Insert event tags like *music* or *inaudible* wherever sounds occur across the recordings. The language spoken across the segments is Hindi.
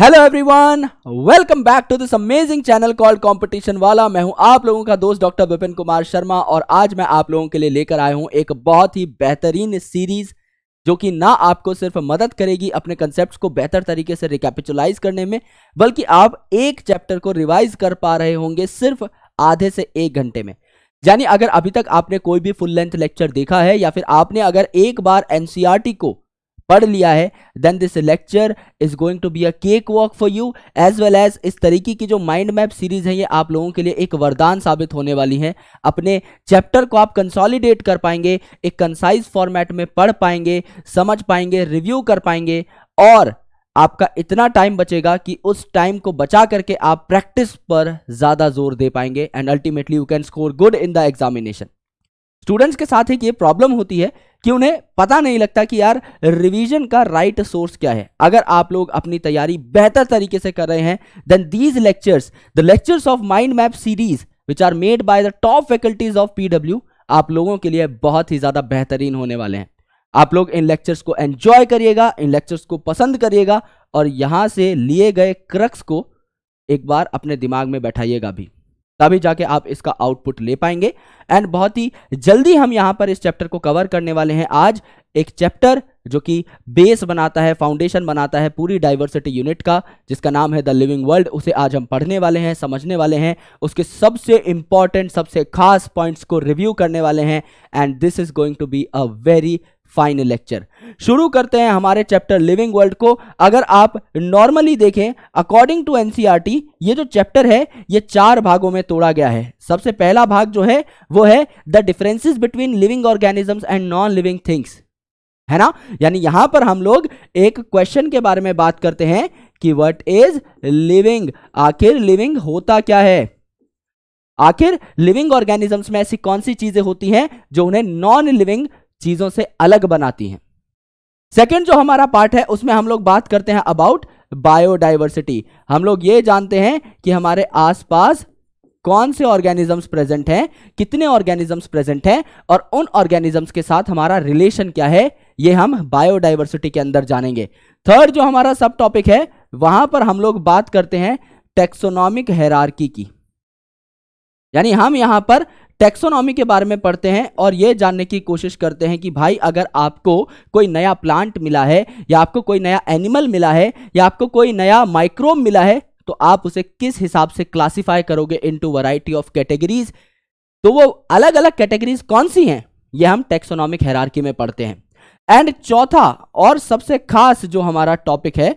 Hello everyone welcome back to this amazing channel called competition वाला मैं हूं आप लोगों का दोस्त डॉक्टर विपिन कुमार शर्मा और आज मैं आप लोगों के लिए लेकर आया हूं एक बहुत ही बेहतरीन सीरीज जो कि ना आपको सिर्फ मदद करेगी अपने कंसेप्ट को बेहतर तरीके से रिकैपिचुलाइज करने में बल्कि आप एक चैप्टर को रिवाइज कर पा रहे होंगे सिर्फ आधे से एक घंटे में यानी अगर अभी तक आपने कोई भी फुल लेंथ लेक्चर देखा है या फिर आपने अगर एक बार एनसीआरटी e को पढ़ लिया है then this lecture is going to be a cake walk for you as well as इस तरीके की जो माइंड मैप सीरीज है ये आप लोगों के लिए एक वरदान साबित होने वाली है अपने चैप्टर को आप कंसॉलिडेट कर पाएंगे एक कंसाइज फॉर्मेट में पढ़ पाएंगे समझ पाएंगे रिव्यू कर पाएंगे और आपका इतना टाइम बचेगा कि उस टाइम को बचा करके आप प्रैक्टिस पर ज़्यादा जोर दे पाएंगे and ultimately you can score good in the examination students के साथ एक ये प्रॉब्लम होती है कि उन्हें पता नहीं लगता कि यार रिवीजन का राइट right सोर्स क्या है अगर आप लोग अपनी तैयारी बेहतर तरीके से कर रहे हैं then these lectures the lectures of mind map series which are made by the top faculties of PW आप लोगों के लिए बहुत ही ज्यादा बेहतरीन होने वाले हैं आप लोग इन लेक्चर्स को एंजॉय करिएगा इन लेक्चर्स को पसंद करिएगा और यहां से लिए गए क्रक्स को एक बार अपने दिमाग में बैठाइएगा भी तभी जाके आप इसका आउटपुट ले पाएंगे एंड बहुत ही जल्दी हम यहां पर इस चैप्टर को कवर करने वाले हैं आज एक चैप्टर जो कि बेस बनाता है फाउंडेशन बनाता है पूरी डाइवर्सिटी यूनिट का जिसका नाम है द लिविंग वर्ल्ड उसे आज हम पढ़ने वाले हैं समझने वाले हैं उसके सबसे इंपॉर्टेंट सबसे खास पॉइंट्स को रिव्यू करने वाले हैं and this is going to be a very fine lecture शुरू करते हैं हमारे चैप्टर लिविंग वर्ल्ड को अगर आप नॉर्मली देखें अकॉर्डिंग टू एनसीईआरटी ये जो चैप्टर है ये चार भागों में तोड़ा गया है सबसे पहला भाग जो है वो है the differences between living organisms and non living things है ना यानी यहां पर हम लोग एक क्वेश्चन के बारे में बात करते हैं कि वट इज लिविंग आखिर लिविंग होता क्या है आखिर लिविंग ऑर्गेनिजम्स में ऐसी कौन सी चीजें होती हैं जो उन्हें नॉन लिविंग चीजों से अलग बनाती हैं सेकेंड जो हमारा पार्ट है उसमें हम लोग बात करते हैं अबाउट बायोडाइवर्सिटी हम लोग ये जानते हैं कि हमारे आसपास कौन से ऑर्गेनिजम्स प्रेजेंट हैं कितने ऑर्गेनिजम्स प्रेजेंट हैं और उन ऑर्गेनिजम्स के साथ हमारा रिलेशन क्या है ये हम बायोडाइवर्सिटी के अंदर जानेंगे थर्ड जो हमारा सब टॉपिक है वहां पर हम लोग बात करते हैं टेक्सोनॉमिक हेरार्की की यानी हम यहां पर टेक्सोनॉमी के बारे में पढ़ते हैं और ये जानने की कोशिश करते हैं कि भाई अगर आपको कोई नया प्लांट मिला है या आपको कोई नया एनिमल मिला है या आपको कोई नया माइक्रोब मिला है तो आप उसे किस हिसाब से क्लासीफाई करोगे इनटू वराइटी ऑफ कैटेगरीज तो वो अलग अलग कैटेगरीज कौन सी हैं ये हम टेक्सोनॉमिक हैरारकी में पढ़ते हैं एंड चौथा और सबसे खास जो हमारा टॉपिक है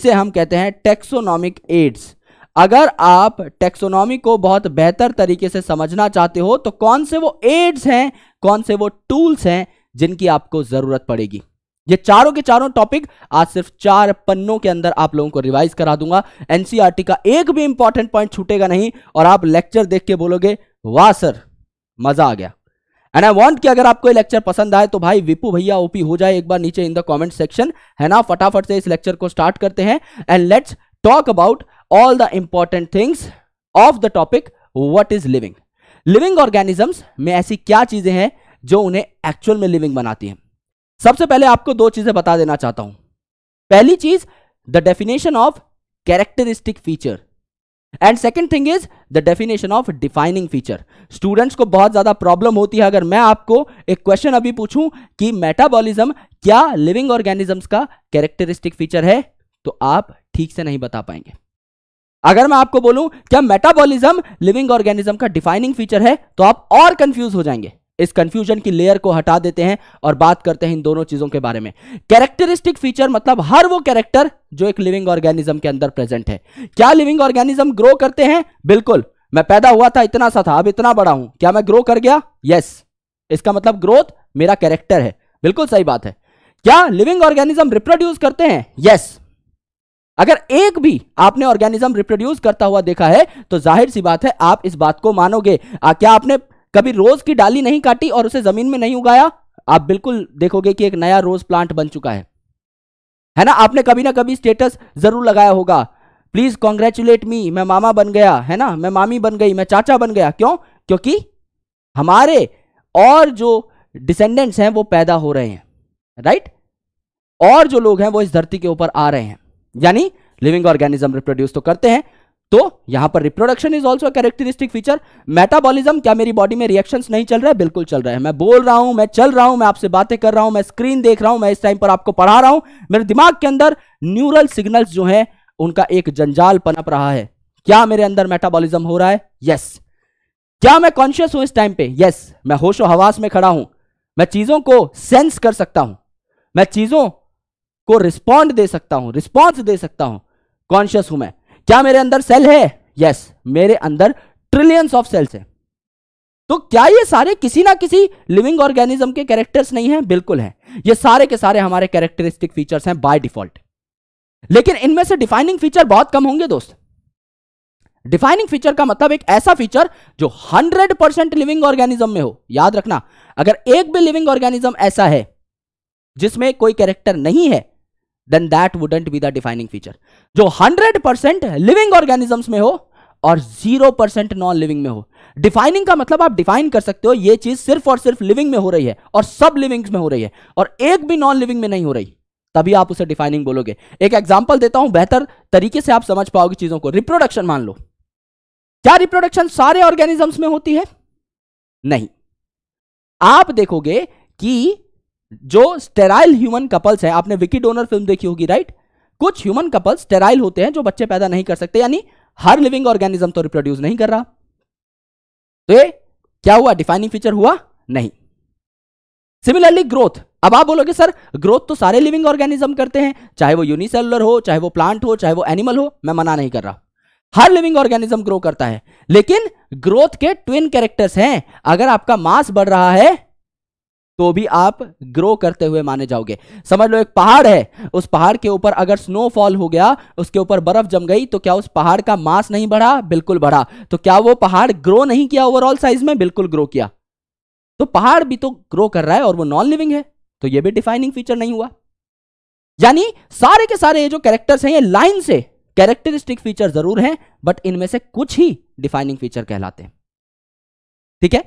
इसे हम कहते हैं टेक्सोनॉमिक एड्स अगर आप टेक्सोनॉमी को बहुत बेहतर तरीके से समझना चाहते हो तो कौन से वो एड्स हैं कौन से वो टूल्स हैं जिनकी आपको जरूरत पड़ेगी ये चारों के चारों टॉपिक आज सिर्फ चार पन्नों के अंदर आप लोगों को रिवाइज करा दूंगा एनसीईआरटी e का एक भी इंपॉर्टेंट पॉइंट छूटेगा नहीं और आप लेक्चर देख के बोलोगे वाह सर मजा आ गया एंड आई वांट कि अगर आपको ये लेक्चर पसंद आए तो भाई विपू भैया ओपी हो जाए एक बार नीचे इन द कॉमेंट सेक्शन है ना फटाफट से इस लेक्चर को स्टार्ट करते हैं and let's talk about all the important things of the topic what is living living organisms में ऐसी क्या चीजें हैं जो उन्हें एक्चुअल में लिविंग बनाती हैं सबसे पहले आपको दो चीजें बता देना चाहता हूं पहली चीज the definition of characteristic feature and second thing is the definition of defining feature students को बहुत ज्यादा प्रॉब्लम होती है अगर मैं आपको एक क्वेश्चन अभी पूछूं कि मेटाबॉलिज्म क्या लिविंग ऑर्गेनिजम्स का कैरेक्टरिस्टिक फीचर है तो आप ठीक से नहीं बता पाएंगे अगर मैं आपको बोलूं क्या मेटाबॉलिज्म लिविंग ऑर्गेनिज्म का डिफाइनिंग फीचर है तो आप और कंफ्यूज हो जाएंगे इस कंफ्यूजन की लेयर को हटा देते हैं और बात करते हैं इन दोनों चीजों के बारे में कैरेक्टरिस्टिक फीचर मतलब हर वो कैरेक्टर जो एक लिविंग ऑर्गेनिज्म के अंदर प्रेजेंट है क्या लिविंग ऑर्गेनिज्म ग्रो करते हैं बिल्कुल मैं पैदा हुआ था इतना सा था अब इतना बड़ा हूं क्या मैं ग्रो कर गया यस yes. इसका मतलब ग्रोथ मेरा कैरेक्टर है बिल्कुल सही बात है क्या लिविंग ऑर्गेनिज्म रिप्रोड्यूस करते हैं यस yes. अगर एक भी आपने ऑर्गेनिज्म रिप्रोड्यूस करता हुआ देखा है तो जाहिर सी बात है आप इस बात को मानोगे आ, क्या आपने कभी रोज की डाली नहीं काटी और उसे जमीन में नहीं उगाया आप बिल्कुल देखोगे कि एक नया रोज प्लांट बन चुका है है ना आपने कभी ना कभी स्टेटस जरूर लगाया होगा प्लीज कॉन्ग्रेचुलेट मी मैं मामा बन गया है ना मैं मामी बन गई मैं चाचा बन गया क्यों क्योंकि हमारे और जो डिसेंडेंट्स हैं वो पैदा हो रहे हैं राइट और जो लोग हैं वो इस धरती के ऊपर आ रहे हैं यानी लिविंग ऑर्गेनिज्म रिप्रोड्यूस तो करते हैं तो यहां पर reproduction is also characteristic feature metabolism क्या मेरी बॉडी में रिएक्शन नहीं चल रहा है बिल्कुल चल रहा है मैं बोल रहा हूं मैं चल रहा हूं मैं आपसे बातें कर रहा हूं मैं स्क्रीन देख रहा हूं मैं इस टाइम पर आपको पढ़ा रहा हूं मेरे दिमाग के अंदर न्यूरल सिग्नल्स जो है उनका एक जंजाल पनप रहा है क्या मेरे अंदर मेटाबॉलिज्म हो रहा है यस yes. क्या मैं कॉन्शियस हूं इस टाइम पे यस yes. मैं होशो हवास में खड़ा हूं मैं चीजों को सेंस कर सकता हूं मैं चीजों को रिस्पॉन्ड दे सकता हूं रिस्पॉन्स दे सकता हूं कॉन्शियस हूं मैं क्या मेरे अंदर सेल है यस yes, मेरे अंदर ट्रिलियंस ऑफ सेल्स है तो क्या ये सारे किसी ना किसी लिविंग ऑर्गेनिज्म के कैरेक्टर्स नहीं है बिल्कुल है ये सारे के सारे हमारे कैरेक्टरिस्टिक फीचर्स हैं बाय डिफॉल्ट लेकिन इनमें से डिफाइनिंग फीचर बहुत कम होंगे दोस्त डिफाइनिंग फीचर का मतलब एक ऐसा फीचर जो 100 परसेंट लिविंग ऑर्गेनिज्म में हो याद रखना अगर एक भी लिविंग ऑर्गेनिज्म ऐसा है जिसमें कोई कैरेक्टर नहीं है then that wouldn't be the defining feature जो 100 परसेंट लिविंग ऑर्गेनिजम्स में हो और 0 परसेंट नॉन लिविंग में हो डिफाइनिंग का मतलब आप डिफाइन कर सकते हो ये चीज सिर्फ और सिर्फ लिविंग में हो रही है और सब लिविंग में हो रही है और एक भी नॉन लिविंग में नहीं हो रही तभी आप उसे डिफाइनिंग बोलोगे एक एग्जाम्पल देता हूं बेहतर तरीके से आप समझ पाओगे चीजों को रिप्रोडक्शन मान लो क्या रिप्रोडक्शन सारे ऑर्गेनिजम्स में होती है नहीं आप देखोगे कि जो स्टेराइल ह्यूमन कपल्स हैं आपने विकी डोनर फिल्म देखी होगी राइट कुछ ह्यूमन कपल्स स्टेराइल होते हैं जो बच्चे पैदा नहीं कर सकते यानी हर लिविंग ऑर्गेनिज्म तो रिप्रोड्यूस नहीं कर रहा तो ये क्या हुआ डिफाइनिंग फीचर हुआ नहीं सिमिलरली ग्रोथ अब आप बोलोगे सर ग्रोथ तो सारे लिविंग ऑर्गेनिज्म करते हैं चाहे वो यूनिसेलुलर हो चाहे वो प्लांट हो चाहे वो एनिमल हो मैं मना नहीं कर रहा हर लिविंग ऑर्गेनिज्म ग्रो करता है लेकिन ग्रोथ के ट्विन कैरेक्टर्स हैं अगर आपका मास बढ़ रहा है तो भी आप ग्रो करते हुए माने जाओगे समझ लो एक पहाड़ है उस पहाड़ के ऊपर अगर स्नोफॉल हो गया उसके ऊपर बर्फ जम गई तो क्या उस पहाड़ का मास नहीं बढ़ा बिल्कुल बढ़ा तो क्या वो पहाड़ ग्रो नहीं किया ओवरऑल साइज में बिल्कुल ग्रो किया तो पहाड़ भी तो ग्रो कर रहा है और वो नॉन लिविंग है तो ये भी डिफाइनिंग फीचर नहीं हुआ यानी सारे के सारे ये जो कैरेक्टर्स हैं ये लाइन से कैरेक्टरिस्टिक फीचर जरूर हैं बट इनमें से कुछ ही डिफाइनिंग फीचर कहलाते हैं ठीक है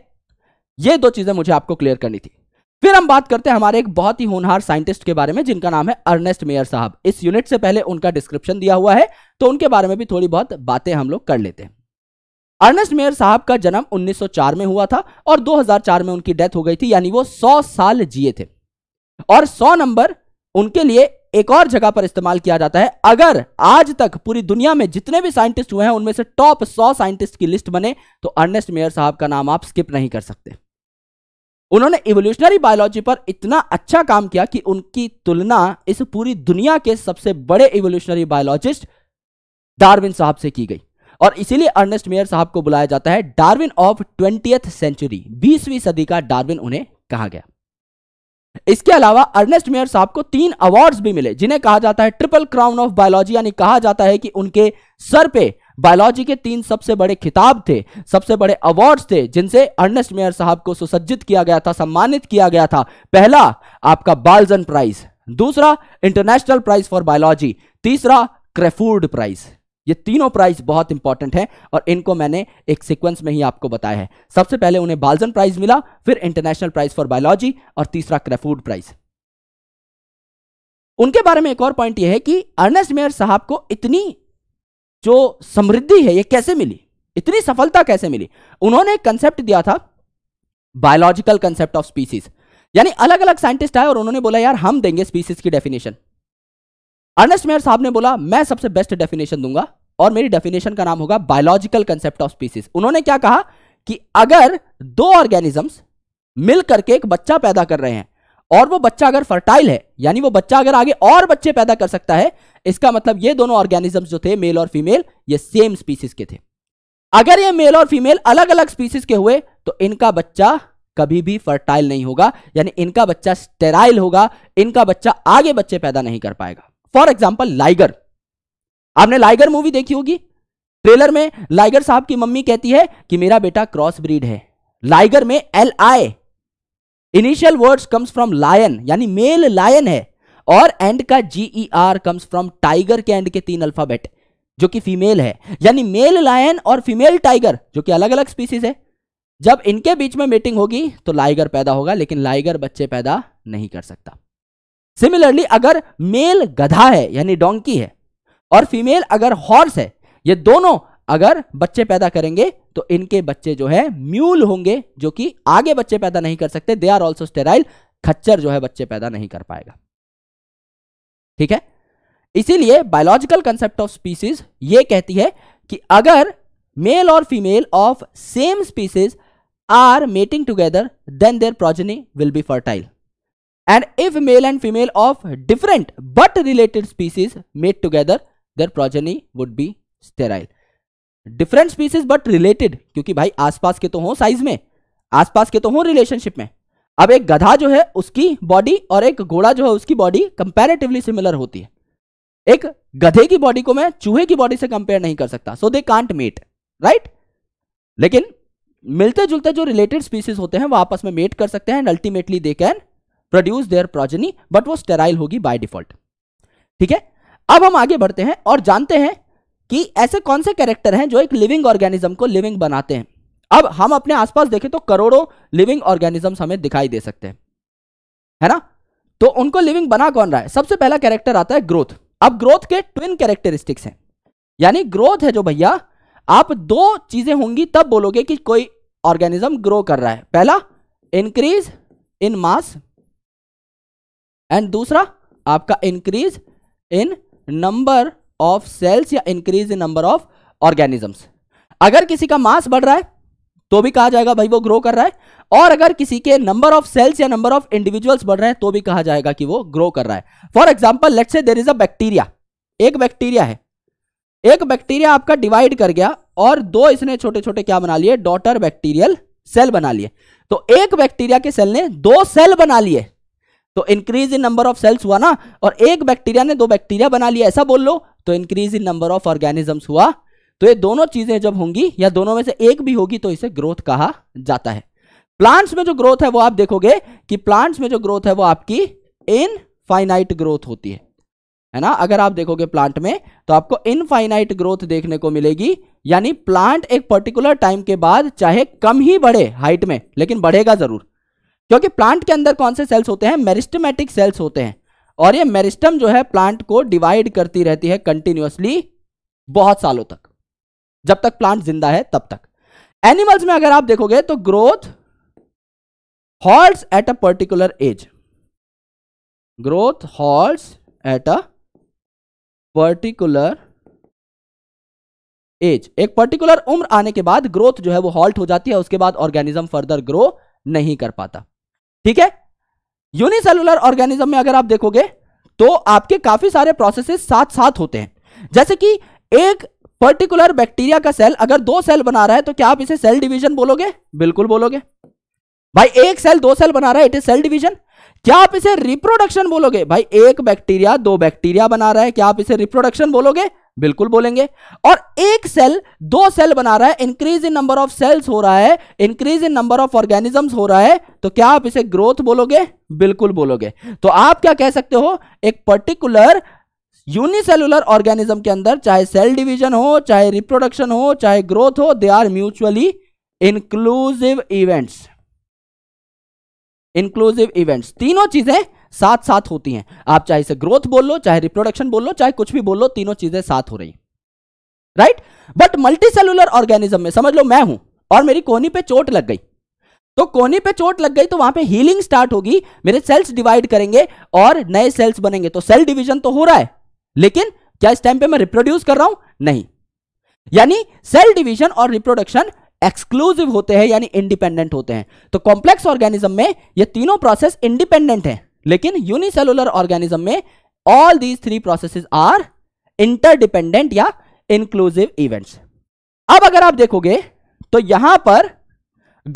ये दो चीजें मुझे आपको क्लियर करनी थी फिर हम बात करते हैं हमारे एक बहुत ही होनहार साइंटिस्ट के बारे में जिनका नाम है अर्नेस्ट मेयर साहब इस यूनिट से पहले उनका डिस्क्रिप्शन दिया हुआ है तो उनके बारे में भी थोड़ी बहुत बातें हम लोग कर लेते हैं अर्नेस्ट मेयर साहब का जन्म 1904 में हुआ था और 2004 में उनकी डेथ हो गई थी यानी वो 100 साल जिए थे और 100 नंबर उनके लिए एक और जगह पर इस्तेमाल किया जाता है अगर आज तक पूरी दुनिया में जितने भी साइंटिस्ट हुए हैं उनमें से टॉप 100 साइंटिस्ट की लिस्ट बने तो अर्नेस्ट मेयर साहब का नाम आप स्किप नहीं कर सकते उन्होंने इवोल्यूशनरी बायोलॉजी पर इतना अच्छा काम किया कि उनकी तुलना इस पूरी दुनिया के सबसे बड़े इवोल्यूशनरी बायोलॉजिस्ट डार्विन साहब से की गई और इसीलिए अर्नेस्ट मेयर साहब को बुलाया जाता है डार्विन ऑफ ट्वेंटियथ सेंचुरी बीसवीं सदी का डार्विन उन्हें कहा गया इसके अलावा अर्नेस्ट मेयर साहब को तीन अवार्ड्स भी मिले जिन्हें कहा जाता है ट्रिपल क्राउन ऑफ बायोलॉजी यानी कहा जाता है कि उनके सर पे बायोलॉजी के तीन सबसे बड़े खिताब थे सबसे बड़े अवार्ड्स थे जिनसे अर्नेस्ट मेयर साहब को सुसज्जित किया गया था सम्मानित किया गया था पहला आपका बालजन प्राइज दूसरा इंटरनेशनल प्राइज फॉर बायोलॉजी तीसरा क्रेफूर्ड प्राइज ये तीनों प्राइज बहुत इंपॉर्टेंट हैं और इनको मैंने एक सीक्वेंस में ही आपको बताया है सबसे पहले उन्हें बालजन प्राइज मिला फिर इंटरनेशनल प्राइज फॉर बायोलॉजी और तीसरा क्रेफूड प्राइज उनके बारे में एक और पॉइंट यह है कि अर्नेस्ट मेयर साहब को इतनी जो समृद्धि है ये कैसे मिली इतनी सफलता कैसे मिली उन्होंने एक कंसेप्ट दिया था बायोलॉजिकल कंसेप्ट ऑफ स्पीसीज यानी अलग अलग साइंटिस्ट आए और उन्होंने बोला यार हम देंगे स्पीसीज की डेफिनेशन अर्नेस्ट मेयर साहब ने बोला मैं सबसे बेस्ट डेफिनेशन दूंगा और मेरी डेफिनेशन का नाम होगा बायोलॉजिकल कंसेप्ट ऑफ स्पीसीज उन्होंने क्या कहा कि अगर दो ऑर्गेनिजम्स मिल करके एक बच्चा पैदा कर रहे हैं और वो बच्चा अगर फर्टाइल है यानी वो बच्चा अगर आगे और बच्चे पैदा कर सकता है इसका मतलब ये दोनों ऑर्गेनिजम्स जो थे मेल और फीमेल ये सेम स्पीसीज के थे अगर ये मेल और फीमेल अलग अलग स्पीसीज के हुए तो इनका बच्चा कभी भी फर्टाइल नहीं होगा यानी इनका बच्चा स्टेराइल होगा इनका बच्चा आगे बच्चे पैदा नहीं कर पाएगा फॉर एग्जाम्पल लाइगर आपने लाइगर मूवी देखी होगी ट्रेलर में लाइगर साहब की मम्मी कहती है कि मेरा बेटा क्रॉस ब्रीड है लाइगर में L I initial words comes from lion यानी मेल लायन है और एंड का G R comes from tiger के एंड के तीन अल्फाबेट जो कि फीमेल है यानी मेल लायन और फीमेल टाइगर जो कि अलग अलग स्पीसीज है जब इनके बीच में मीटिंग होगी तो लाइगर पैदा होगा लेकिन लाइगर बच्चे पैदा नहीं कर सकता सिमिलरली अगर मेल गधा है यानी डोंकी है और फीमेल अगर हॉर्स है ये दोनों अगर बच्चे पैदा करेंगे तो इनके बच्चे जो है म्यूल होंगे जो कि आगे बच्चे पैदा नहीं कर सकते दे आर ऑल्सो स्टेराइल खच्चर जो है बच्चे पैदा नहीं कर पाएगा ठीक है इसीलिए बायोलॉजिकल कंसेप्ट ऑफ स्पीसीज ये कहती है कि अगर मेल और female of same species are mating together then their progeny will be fertile and if male and female of different but related species mate together their progeny would be sterile different species but related क्योंकि भाई आसपास के तो हो साइज में आसपास के तो हों रिलेशनशिप में अब एक गधा जो है उसकी बॉडी और एक घोड़ा जो है उसकी बॉडी कंपेरेटिवली सिमिलर होती है एक गधे की बॉडी को मैं चूहे की बॉडी से कंपेयर नहीं कर सकता so they can't mate right लेकिन मिलते जुलते जो रिलेटेड स्पीसीज होते हैं वो आपस में मेट कर सकते हैं and ultimately they can produce their progeny but वो स्टेराइल होगी बाय डिफॉल्ट ठीक है अब हम आगे बढ़ते हैं और जानते हैं कि ऐसे कौन से कैरेक्टर हैं जो एक लिविंग ऑर्गेनिज्म को लिविंग बनाते हैं अब हम अपने आसपास देखें तो करोड़ों लिविंग ऑर्गेनिज्म हमें दिखाई दे सकते हैं है ना तो उनको लिविंग बना कौन रहा है सबसे पहला कैरेक्टर आता है ग्रोथ अब ग्रोथ के ट्विन कैरेक्टरिस्टिक्स हैं यानी ग्रोथ है जो भैया आप दो चीजें होंगी तब बोलोगे कि कोई ऑर्गेनिज्म ग्रो कर रहा है पहला इंक्रीज इन मास एंड दूसरा आपका increase in number of cells या increase in number of organisms अगर किसी का मास बढ़ रहा है तो भी कहा जाएगा भाई वो ग्रो कर रहा है और अगर किसी के नंबर ऑफ सेल्स या नंबर ऑफ इंडिविजुअल्स बढ़ रहे हैं तो भी कहा जाएगा कि वो ग्रो कर रहा है for example let say there is a bacteria एक बैक्टीरिया है एक बैक्टीरिया आपका डिवाइड कर गया और दो इसने छोटे छोटे क्या बना लिए डॉटर बैक्टीरियल सेल बना लिए तो एक बैक्टीरिया के सेल ने दो सेल बना लिए तो increase in number of cells हुआ ना और एक बैक्टीरिया ने दो बैक्टीरिया बना लिया ऐसा बोल लो तो increase in number of organisms हुआ तो ये दोनों चीजें जब होंगी या दोनों में से एक भी होगी तो इसे ग्रोथ कहा जाता है प्लांट्स में जो ग्रोथ है वो आप देखोगे कि प्लांट्स में जो ग्रोथ है वो आपकी इनफाइनाइट ग्रोथ होती है है ना अगर आप देखोगे प्लांट में तो आपको इनफाइनाइट ग्रोथ देखने को मिलेगी यानी प्लांट एक पर्टिकुलर टाइम के बाद चाहे कम ही बढ़े हाइट में लेकिन बढ़ेगा जरूर क्योंकि प्लांट के अंदर कौन से सेल्स होते हैं मेरिस्टमेटिक सेल्स होते हैं और ये मेरिस्टम जो है प्लांट को डिवाइड करती रहती है कंटिन्यूसली बहुत सालों तक जब तक प्लांट जिंदा है तब तक एनिमल्स में अगर आप देखोगे तो growth halt at a particular age growth halt at a particular age एक पर्टिकुलर उम्र आने के बाद ग्रोथ जो है वो हॉल्ट हो जाती है उसके बाद ऑर्गेनिज्म फर्दर ग्रो नहीं कर पाता ठीक है यूनिसेलुलर ऑर्गेनिज्म में अगर आप देखोगे तो आपके काफी सारे प्रोसेसेस साथ साथ होते हैं जैसे कि एक पर्टिकुलर बैक्टीरिया का सेल अगर दो सेल बना रहा है तो क्या आप इसे सेल डिवीजन बोलोगे बिल्कुल बोलोगे भाई एक सेल दो सेल बना रहा है इट इज सेल डिवीजन क्या आप इसे रिप्रोडक्शन बोलोगे भाई एक बैक्टीरिया दो बैक्टीरिया बना रहा है क्या आप इसे रिप्रोडक्शन बोलोगे बिल्कुल बोलेंगे और एक सेल दो सेल बना रहा है increase in number of cells हो रहा है increase in number of organisms हो रहा है तो क्या आप इसे ग्रोथ बोलोगे बिल्कुल बोलोगे तो आप क्या कह सकते हो एक पर्टिकुलर यूनिसेलुलर ऑर्गेनिज्म के अंदर चाहे सेल डिवीजन हो चाहे रिप्रोडक्शन हो चाहे ग्रोथ हो they are mutually inclusive events inclusive events तीनों चीजें साथ साथ होती हैं आप चाहे इसे ग्रोथ बोल लो चाहे रिप्रोडक्शन बोल लो चाहे कुछ भी बोल लो तीनों चीजें साथ हो रही right but multi cellular organism में समझ लो मैं हूं और मेरी कोहनी पे चोट लग गई तो कोहनी पे चोट लग गई तो वहां पे हीलिंग स्टार्ट होगी मेरे सेल्स डिवाइड करेंगे और नए सेल्स बनेंगे तो सेल डिवीजन तो हो रहा है लेकिन क्या इस टाइम पे मैं रिप्रोड्यूस कर रहा हूं नहीं यानी सेल डिवीजन और रिप्रोडक्शन एक्सक्लूसिव होते हैं यानी इंडिपेंडेंट होते हैं तो कॉम्प्लेक्स ऑर्गेनिज्म में ये तीनों प्रोसेस इंडिपेंडेंट हैं लेकिन यूनिसेलुलर ऑर्गेनिज्म में all these three process are interdependent या इंक्लूसिव इवेंट्स अब अगर आप देखोगे तो यहां पर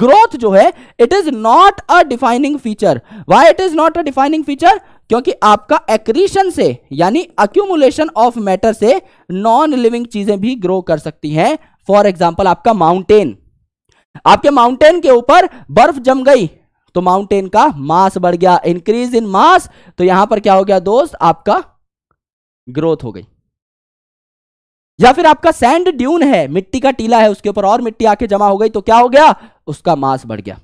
ग्रोथ जो है it is not a defining feature why it is not a defining feature क्योंकि आपका एक्रीशन से यानी अक्यूमुलेशन ऑफ मैटर से नॉन लिविंग चीजें भी ग्रो कर सकती हैं फॉर एग्जाम्पल आपका माउंटेन आपके माउंटेन के ऊपर बर्फ जम गई तो माउंटेन का मास बढ़ गया इंक्रीज इन मास तो यहां पर क्या हो गया दोस्त आपका ग्रोथ हो गई या फिर आपका सैंड ड्यून है मिट्टी का टीला है उसके ऊपर और मिट्टी आके जमा हो गई तो क्या हो गया उसका मास बढ़ गया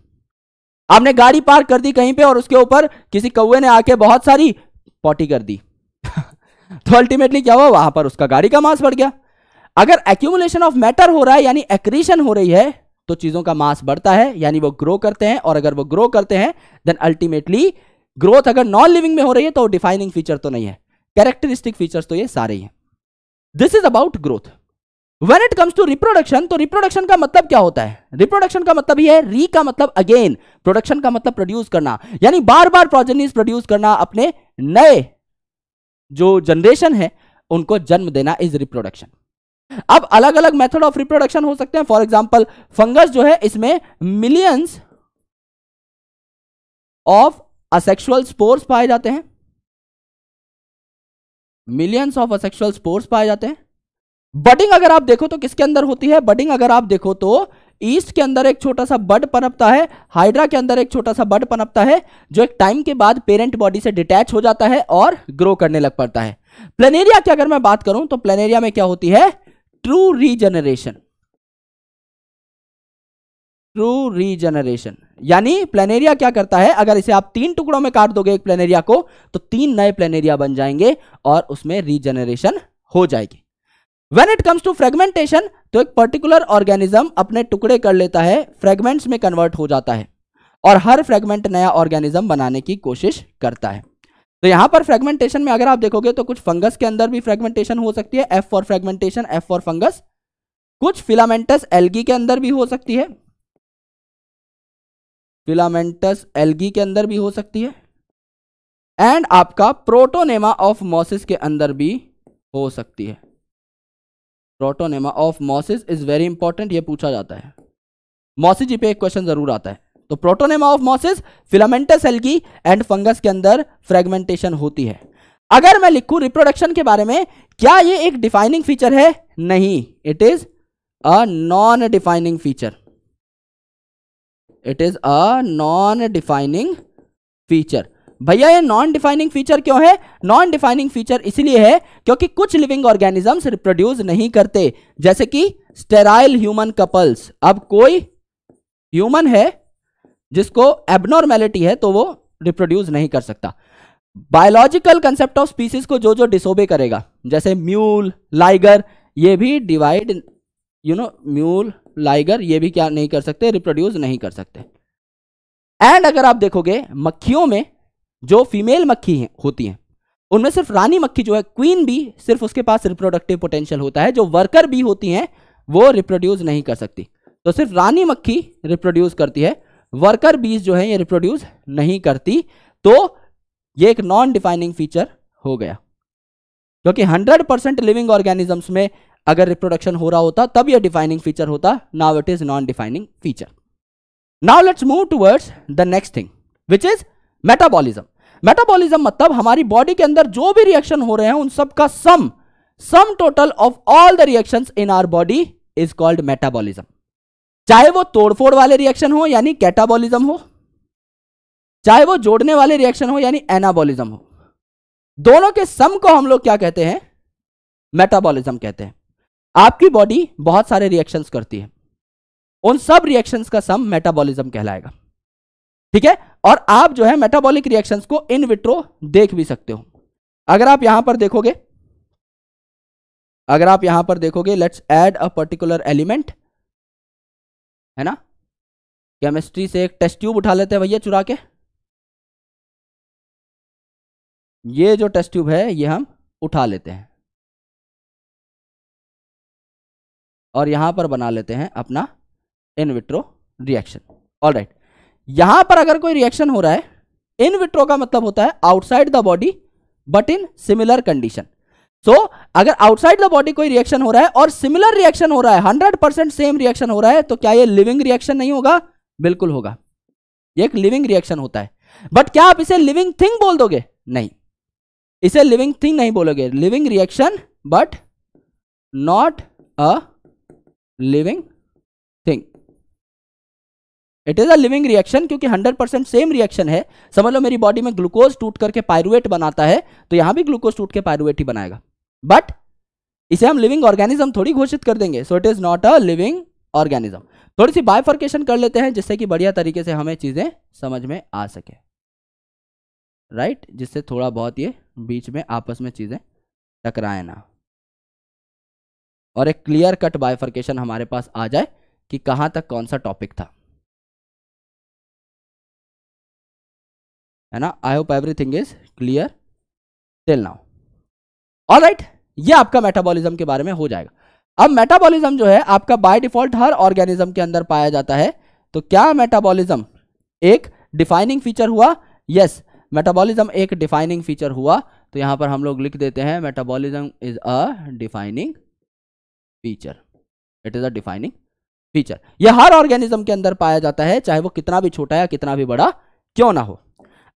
आपने गाड़ी पार्क कर दी कहीं पे और उसके ऊपर किसी कौए ने आके बहुत सारी पॉटी कर दी *laughs* तो अल्टीमेटली क्या हुआ वहां पर उसका गाड़ी का मास बढ़ गया अगर एक्यूमुलेशन ऑफ मैटर हो रहा है यानी एक्रीशन हो रही है तो चीजों का मास बढ़ता है यानी वो ग्रो करते हैं और अगर वो ग्रो करते हैं देन अल्टीमेटली ग्रोथ अगर नॉन लिविंग में हो रही है तो डिफाइनिंग फीचर तो नहीं है कैरेक्टरिस्टिक फीचर्स तो ये सारे ही हैं this is about growth when it comes to reproduction तो रिप्रोडक्शन का मतलब क्या होता है रिप्रोडक्शन का मतलब ये है री का मतलब अगेन प्रोडक्शन का मतलब प्रोड्यूस करना यानी बार बार प्रोजेनिस प्रोड्यूस करना अपने नए जो जनरेशन है उनको जन्म देना इज रिप्रोडक्शन अब अलग अलग मेथड ऑफ रिप्रोडक्शन हो सकते हैं फॉर एग्जाम्पल फंगस जो है इसमें मिलियंस ऑफ असेक्सुअल स्पोर्स पाए जाते हैं मिलियंस ऑफ असेक्सुअल स्पोर्स पाए जाते हैं बडिंग अगर आप देखो तो किसके अंदर होती है बडिंग अगर आप देखो तो ईस्ट के अंदर एक छोटा सा बड पनपता है हाइड्रा के अंदर एक छोटा सा बड पनपता है जो एक टाइम के बाद पेरेंट बॉडी से डिटैच हो जाता है और ग्रो करने लग पड़ता है प्लेनेरिया की अगर मैं बात करूं तो प्लेनेरिया में क्या होती है ट्रू रीजनरेशन ट्रू रीजनरेशन यानी प्लेनेरिया क्या करता है अगर इसे आप तीन टुकड़ों में काट दोगे एक प्लेनेरिया को तो तीन नए प्लेनेरिया बन जाएंगे और उसमें रीजनरेशन हो जाएगी when it comes to fragmentation तो एक पर्टिकुलर ऑर्गेनिज्म अपने टुकड़े कर लेता है फ्रेगमेंट्स में कन्वर्ट हो जाता है और हर फ्रेगमेंट नया ऑर्गेनिज्म बनाने की कोशिश करता है तो यहां पर फ्रेगमेंटेशन में अगर आप देखोगे तो कुछ फंगस के अंदर भी फ्रेगमेंटेशन हो सकती है F for fragmentation F for fungus कुछ फिलामेंटस एल्गी के अंदर भी हो सकती है फिलामेंटस एल्गी के अंदर भी हो सकती है एंड आपका प्रोटोनेमा ऑफ मॉसिस के अंदर भी हो सकती है protonema of mosses is very important ये पूछा जाता है मॉसी पे एक क्वेश्चन जरूर आता है तो protonema of mosses filamentous algae and fungus के अंदर फ्रेगमेंटेशन होती है अगर मैं लिखूं रिप्रोडक्शन के बारे में क्या ये एक डिफाइनिंग फीचर है नहीं it is a non defining feature it is a non defining feature भैया ये नॉन डिफाइनिंग फीचर क्यों है नॉन डिफाइनिंग फीचर इसलिए है क्योंकि कुछ लिविंग ऑर्गेनिजम्स रिप्रोड्यूस नहीं करते जैसे कि स्टेराइल ह्यूमन कपल्स अब कोई ह्यूमन है जिसको एबनॉर्मेलिटी है तो वो रिप्रोड्यूस नहीं कर सकता बायोलॉजिकल कंसेप्ट ऑफ स्पीसीज को जो जो डिसोबे करेगा जैसे म्यूल लाइगर ये भी divide you know mule liger ये भी क्या नहीं कर सकते रिप्रोड्यूस नहीं कर सकते एंड अगर आप देखोगे मक्खियों में जो फीमेल मक्खी है, होती हैं उनमें सिर्फ रानी मक्खी जो है क्वीन भी सिर्फ उसके पास रिप्रोडक्टिव पोटेंशियल होता है जो वर्कर भी होती हैं वो रिप्रोड्यूस नहीं कर सकती तो सिर्फ रानी मक्खी रिप्रोड्यूस करती है वर्कर बीज जो है ये रिप्रोड्यूस नहीं करती तो ये एक नॉन डिफाइनिंग फीचर हो गया क्योंकि हंड्रेड परसेंट लिविंग ऑर्गेनिजम्स में अगर रिप्रोडक्शन हो रहा होता तब यह डिफाइनिंग फीचर होता now it is non defining feature now let's move towards the next thing which is metabolism metabolism मतलब हमारी बॉडी के अंदर जो भी रिएक्शन हो रहे हैं उन सबका sum sum total of all the reaction in our body is called metabolism चाहे वो तोड़फोड़ वाले रिएक्शन हो यानी कैटाबॉलिज्म हो चाहे वो जोड़ने वाले रिएक्शन हो यानी एनाबॉलिज्म हो दोनों के सम को हम लोग क्या कहते हैं मेटाबॉलिज्म कहते हैं आपकी बॉडी बहुत सारे रिएक्शंस करती है उन सब रिएक्शंस का सम मेटाबॉलिज्म कहलाएगा ठीक है और आप जो है मेटाबॉलिक रिएक्शंस को इन विट्रो देख भी सकते हो अगर आप यहां पर देखोगे अगर आप यहां पर देखोगे let's add a particular element है ना केमिस्ट्री से एक टेस्ट ट्यूब उठा लेते हैं भैया चुरा के ये जो टेस्ट ट्यूब है ये हम उठा लेते हैं और यहां पर बना लेते हैं अपना in vitro reaction all right यहां पर अगर कोई रिएक्शन हो रहा है इन विट्रो का मतलब होता है outside the body but in similar condition so अगर आउटसाइड द बॉडी कोई रिएक्शन हो रहा है और सिमिलर रिएक्शन हो रहा है हंड्रेड परसेंट सेम रिएक्शन हो रहा है तो क्या यह लिविंग रिएक्शन नहीं होगा बिल्कुल होगा ये एक लिविंग रिएक्शन होता है बट क्या आप इसे लिविंग थिंग बोल दोगे नहीं इसे लिविंग थिंग नहीं बोलोगे living reaction but not a living it is a living reaction क्योंकि 100% सेम रिएक्शन है समझ लो मेरी बॉडी में ग्लूकोज टूट करके पायरुएट बनाता है तो यहां भी ग्लूकोज टूट के पायरुएट ही बनाएगा बट इसे हम लिविंग ऑर्गेनिज्म थोड़ी घोषित कर देंगे so it is not a living organism थोड़ी सी बायफर्केशन कर लेते हैं जिससे कि बढ़िया तरीके से हमें चीज़ें समझ में आ सके राइट right? जिससे थोड़ा बहुत ये बीच में आपस में चीज़ें टकराए ना और एक क्लियर कट बायफर्केशन हमारे पास आ जाए कि कहां तक कौन सा टॉपिक था है ना I hope everything is clear till now all right यह आपका मेटाबॉलिज्म के बारे में हो जाएगा अब मेटाबॉलिज्म जो है आपका बाय डिफॉल्ट हर ऑर्गेनिज्म के अंदर पाया जाता है तो क्या मेटाबॉलिज्म एक डिफाइनिंग फीचर हुआ यस मेटाबोलिज्म मेटाबॉलिज्म एक डिफाइनिंग फीचर हुआ तो यहां पर हम लोग लिख देते हैं metabolism is a defining feature it is a defining feature यह हर ऑर्गेनिज्म के अंदर पाया जाता है चाहे वो कितना भी छोटा या कितना भी बड़ा क्यों ना हो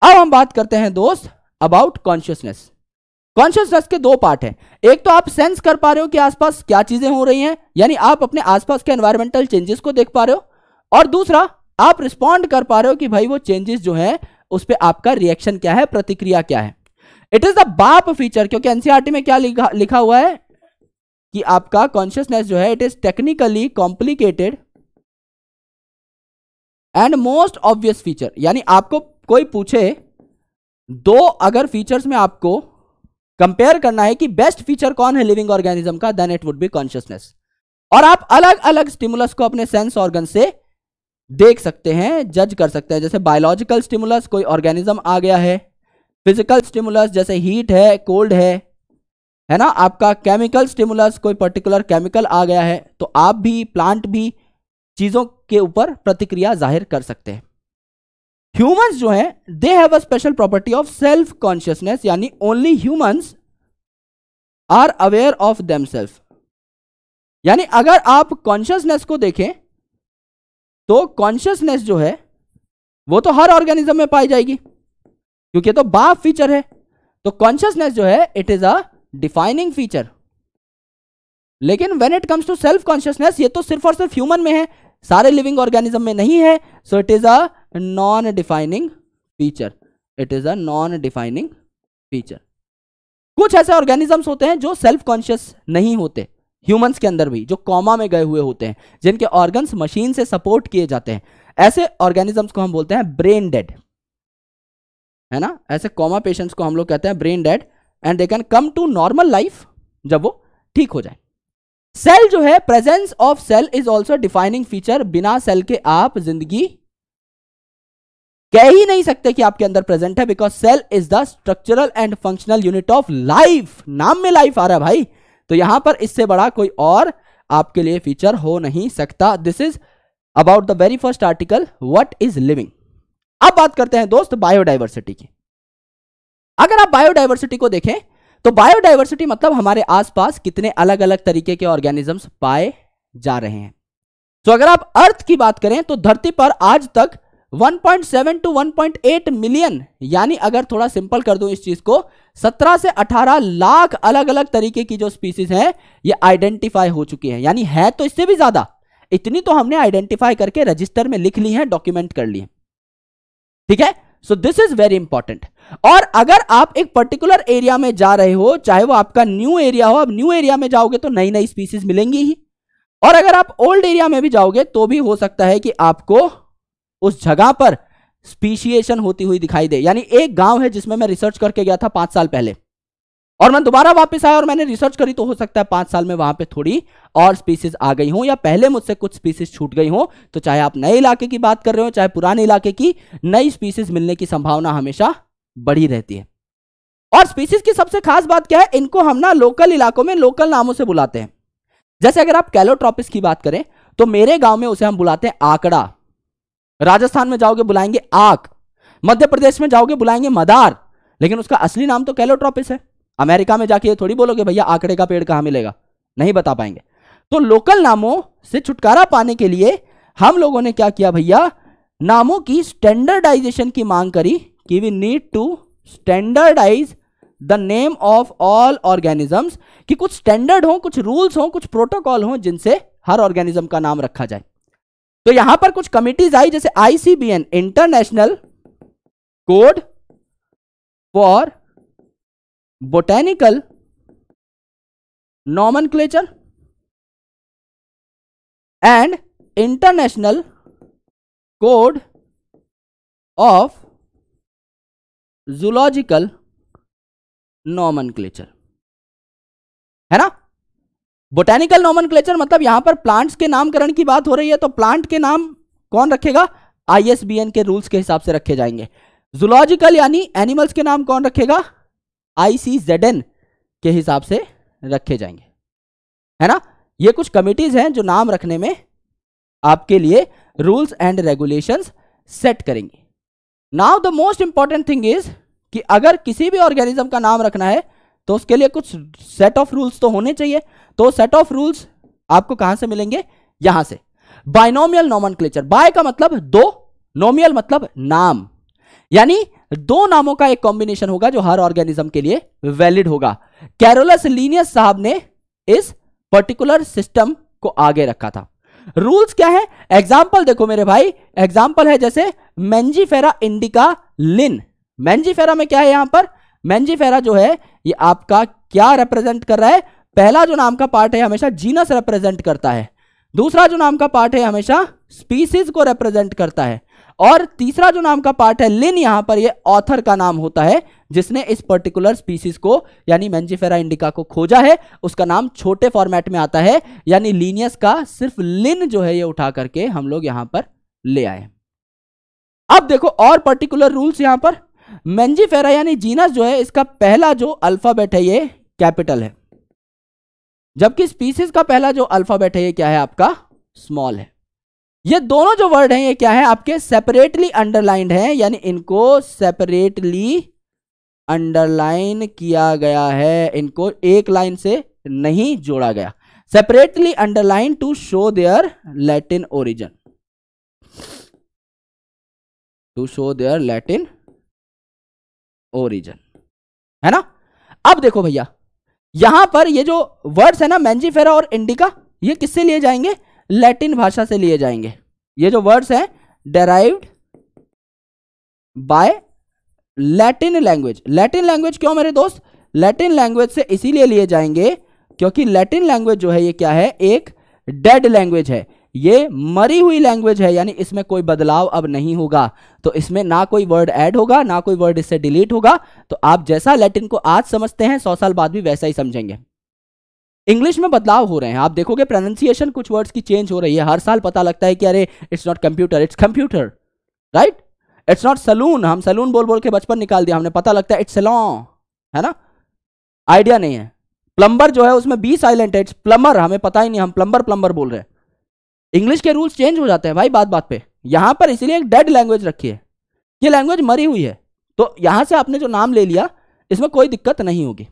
अब हम बात करते हैं दोस्त अबाउट कॉन्शियसनेस कॉन्शियसनेस के दो पार्ट हैं एक तो आप सेंस कर पा रहे हो कि आसपास क्या चीजें हो रही हैं यानी आप अपने आसपास के एनवायरमेंटल चेंजेस को देख पा रहे हो और दूसरा आप रिस्पॉन्ड कर पा रहे हो कि भाई वो चेंजेस जो है उस पर आपका रिएक्शन क्या है प्रतिक्रिया क्या है इट इज द बाप फीचर क्योंकि एनसीआरटी e में क्या लिखा लिखा हुआ है कि आपका कॉन्शियसनेस जो है it is technically complicated and most obvious feature यानी आपको कोई पूछे दो अगर फीचर्स में आपको कंपेयर करना है कि बेस्ट फीचर कौन है लिविंग ऑर्गेनिज्म का then it would be consciousness और आप अलग अलग स्टिमुलस को अपने सेंस ऑर्गन से देख सकते हैं जज कर सकते हैं जैसे बायोलॉजिकल स्टिमुलस कोई ऑर्गेनिज्म आ गया है फिजिकल स्टिमुलस जैसे हीट है कोल्ड है है ना आपका केमिकल स्टिमुलस कोई पर्टिकुलर केमिकल आ गया है तो आप भी प्लांट भी चीजों के ऊपर प्रतिक्रिया जाहिर कर सकते हैं ह्यूमंस जो है they have a special property of self consciousness यानी only humans are aware of them यानी अगर आप कॉन्शियसनेस को देखें तो कॉन्शियसनेस जो है वो तो हर ऑर्गेनिज्म में पाई जाएगी क्योंकि तो बा फीचर है तो कॉन्शियसनेस जो है it is a defining feature लेकिन when it comes to self consciousness ये तो सिर्फ और सिर्फ ह्यूमन में है सारे लिविंग ऑर्गेनिज्म में नहीं है so it is a non defining feature it is a non defining feature कुछ ऐसे ऑर्गेनिजम्स होते हैं जो सेल्फ कॉन्शियस नहीं होते ह्यूमंस के अंदर भी जो कॉमा में गए हुए होते हैं जिनके ऑर्गन्स मशीन से सपोर्ट किए जाते हैं ऐसे ऑर्गेनिजम्स को हम बोलते हैं ब्रेन डेड है ना ऐसे कॉमा पेशेंट्स को हम लोग कहते हैं brain dead and they can come to normal life जब वो ठीक हो जाए सेल जो है presence of cell is also defining feature बिना सेल के आप जिंदगी कह ही नहीं सकते कि आपके अंदर प्रेजेंट है because cell is the structural and functional unit of life नाम में लाइफ आ रहा है भाई तो यहां पर इससे बड़ा कोई और आपके लिए फीचर हो नहीं सकता this is about the very first article what is living अब बात करते हैं दोस्त बायोडाइवर्सिटी की अगर आप बायोडाइवर्सिटी को देखें तो बायोडाइवर्सिटी मतलब हमारे आसपास कितने अलग अलग तरीके के ऑर्गेनिजम्स पाए जा रहे हैं तो अगर आप अर्थ की बात करें तो धरती पर आज तक 1.7 टू 1.8 मिलियन यानी अगर थोड़ा सिंपल कर दू इस चीज को 17 से 18 लाख अलग अलग तरीके की जो स्पीसीज हैं ये आइडेंटिफाई हो चुकी हैं यानी है तो इससे भी ज्यादा इतनी तो हमने आइडेंटिफाई करके रजिस्टर में लिख ली है डॉक्यूमेंट कर ली है ठीक है so this is very important और अगर आप एक पर्टिकुलर एरिया में जा रहे हो चाहे वो आपका न्यू एरिया हो आप न्यू एरिया में जाओगे तो नई नई स्पीसीज मिलेंगी ही और अगर आप ओल्ड एरिया में भी जाओगे तो भी हो सकता है कि आपको उस जगह पर स्पीशिएशन होती हुई दिखाई दे यानी एक गांव है जिसमें मैं रिसर्च करके गया था पांच साल पहले और मैं दोबारा वापस आया और मैंने रिसर्च करी तो हो सकता है पांच साल में वहां पे थोड़ी और स्पीसीज आ गई हों या पहले मुझसे कुछ स्पीसीज छूट गई हों तो चाहे आप नए इलाके की बात कर रहे हो चाहे पुराने इलाके की नई स्पीसीज मिलने की संभावना हमेशा बढ़ी रहती है और स्पीसीज की सबसे खास बात क्या है इनको हम ना लोकल इलाकों में लोकल नामों से बुलाते हैं जैसे अगर आप कैलोट्रॉपिस की बात करें तो मेरे गांव में उसे हम बुलाते हैं आकड़ा राजस्थान में जाओगे बुलाएंगे आक मध्य प्रदेश में जाओगे बुलाएंगे मदार लेकिन उसका असली नाम तो कैलोट्रॉपिस है अमेरिका में जाके थोड़ी बोलोगे भैया आंकड़े का पेड़ कहाँ मिलेगा नहीं बता पाएंगे तो लोकल नामों से छुटकारा पाने के लिए हम लोगों ने क्या किया भैया नामों की स्टैंडर्डाइजेशन की मांग करी कि we need to standardize the name of all organisms कि कुछ स्टैंडर्ड हो कुछ रूल्स हो कुछ प्रोटोकॉल हो जिनसे हर ऑर्गेनिज्म का नाम रखा जाए तो यहां पर कुछ कमिटीज आई जैसे ICBN international code for botanical nomen and international code of zoological nomen है ना बोटेनिकल नॉमन मतलब यहां पर प्लांट्स के नामकरण की बात हो रही है तो प्लांट के नाम कौन रखेगा आईएसबीएन के रूल्स के हिसाब से रखे जाएंगे जूलॉजिकल यानी एनिमल्स के नाम कौन रखेगा आईसीजेडएन के हिसाब से रखे जाएंगे है ना ये कुछ कमिटीज हैं जो नाम रखने में आपके लिए रूल्स एंड रेगुलेशंस सेट करेंगी now the most important thing is कि अगर किसी भी ऑर्गेनिज्म का नाम रखना है तो उसके लिए कुछ सेट ऑफ रूल्स तो होने चाहिए तो सेट ऑफ रूल्स आपको कहां से मिलेंगे यहां से बाइनोमियल नॉमन क्लेचर बाय का मतलब दो नोमियल मतलब नाम यानी दो नामों का एक कॉम्बिनेशन होगा जो हर ऑर्गेनिज्म के लिए वैलिड होगा कैरोलस लीनियस साहब ने इस पर्टिकुलर सिस्टम को आगे रखा था रूल्स क्या है एग्जाम्पल देखो मेरे भाई एग्जाम्पल है जैसे मैंजीफेरा इंडिका लिन मैंजीफेरा में क्या है यहां पर मैंजीफेरा जो है ये आपका क्या रिप्रेजेंट कर रहा है पहला जो नाम का पार्ट है हमेशा जीनस रिप्रेजेंट करता है दूसरा जो नाम का पार्ट है हमेशा स्पीसीज को रिप्रेजेंट करता है और तीसरा जो नाम का पार्ट है लिन यहां पर ये ऑथर का नाम होता है जिसने इस पर्टिकुलर स्पीसीज को यानी मैंजीफेरा इंडिका को खोजा है उसका नाम छोटे फॉर्मेट में आता है यानी लीनियस का सिर्फ लिन जो है ये उठा करके हम लोग यहां पर ले आए अब देखो और पर्टिकुलर रूल्स यहां पर मेंजीफेरा यानी जीनस जो है इसका पहला जो अल्फाबेट है ये कैपिटल है जबकि स्पीसीज का पहला जो अल्फाबेट है ये क्या है आपका स्मॉल है ये दोनों जो वर्ड हैं ये क्या है आपके सेपरेटली अंडरलाइंड हैं यानी इनको सेपरेटली अंडरलाइन किया गया है इनको एक लाइन से नहीं जोड़ा गया separately underline to show their Latin origin to show their Latin origin है ना अब देखो भैया यहां पर ये जो वर्ड्स है ना मैंजीफेरा और इंडिका ये किससे लिए जाएंगे लैटिन भाषा से लिए जाएंगे ये जो वर्ड्स हैं derived by Latin language Latin language क्यों मेरे दोस्त लैटिन लैंग्वेज से इसीलिए लिए जाएंगे क्योंकि लैटिन लैंग्वेज जो है ये क्या है एक डेड लैंग्वेज है ये मरी हुई लैंग्वेज है यानी इसमें कोई बदलाव अब नहीं होगा तो इसमें ना कोई वर्ड ऐड होगा ना कोई वर्ड इससे डिलीट होगा तो आप जैसा लैटिन को आज समझते हैं सौ साल बाद भी वैसा ही समझेंगे इंग्लिश में बदलाव हो रहे हैं आप देखोगे प्रोनाउंसिएशन कुछ वर्ड्स की चेंज हो रही है हर साल पता लगता है कि अरे it's not computer it's computer right it's not saloon हम सलून बोल बोल के बचपन निकाल दिया हमने पता लगता है इट्स सलॉन है ना आइडिया नहीं है प्लम्बर जो है उसमें बी साइलेंट है इट्स प्लम्बर हमें पता ही नहीं हम प्लम्बर प्लम्बर बोल रहे हैं इंग्लिश के रूल्स चेंज हो जाते हैं भाई बात बात पे यहां पर इसलिए एक डेड लैंग्वेज रखी है ये लैंग्वेज मरी हुई है तो यहां से आपने जो नाम ले लिया इसमें कोई दिक्कत नहीं होगी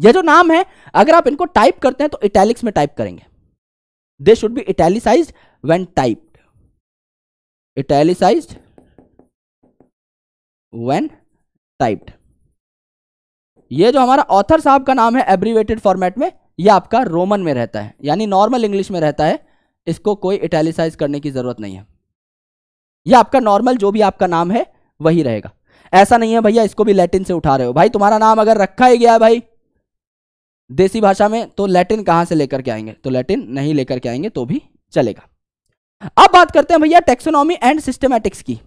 ये जो नाम है अगर आप इनको टाइप करते हैं तो इटैलिक्स में टाइप करेंगे they should be italicize when typed italicize when typed ये जो हमारा ऑथर साहब का नाम है एब्रीवेटेड फॉर्मेट में ये आपका रोमन में रहता है यानी नॉर्मल इंग्लिश में रहता है इसको कोई इटैलिसाइज करने की ज़रूरत नहीं है ये आपका नॉर्मल जो भी आपका नाम है वही रहेगा ऐसा नहीं है भैया इसको भी लैटिन से उठा रहे हो भाई तुम्हारा नाम अगर रखा ही गया भाई देसी भाषा में तो लैटिन कहां से लेकर के आएंगे तो लैटिन नहीं लेकर के आएंगे तो भी चलेगा अब बात करते हैं भैया टेक्सोनॉमी एंड सिस्टमैटिक्स की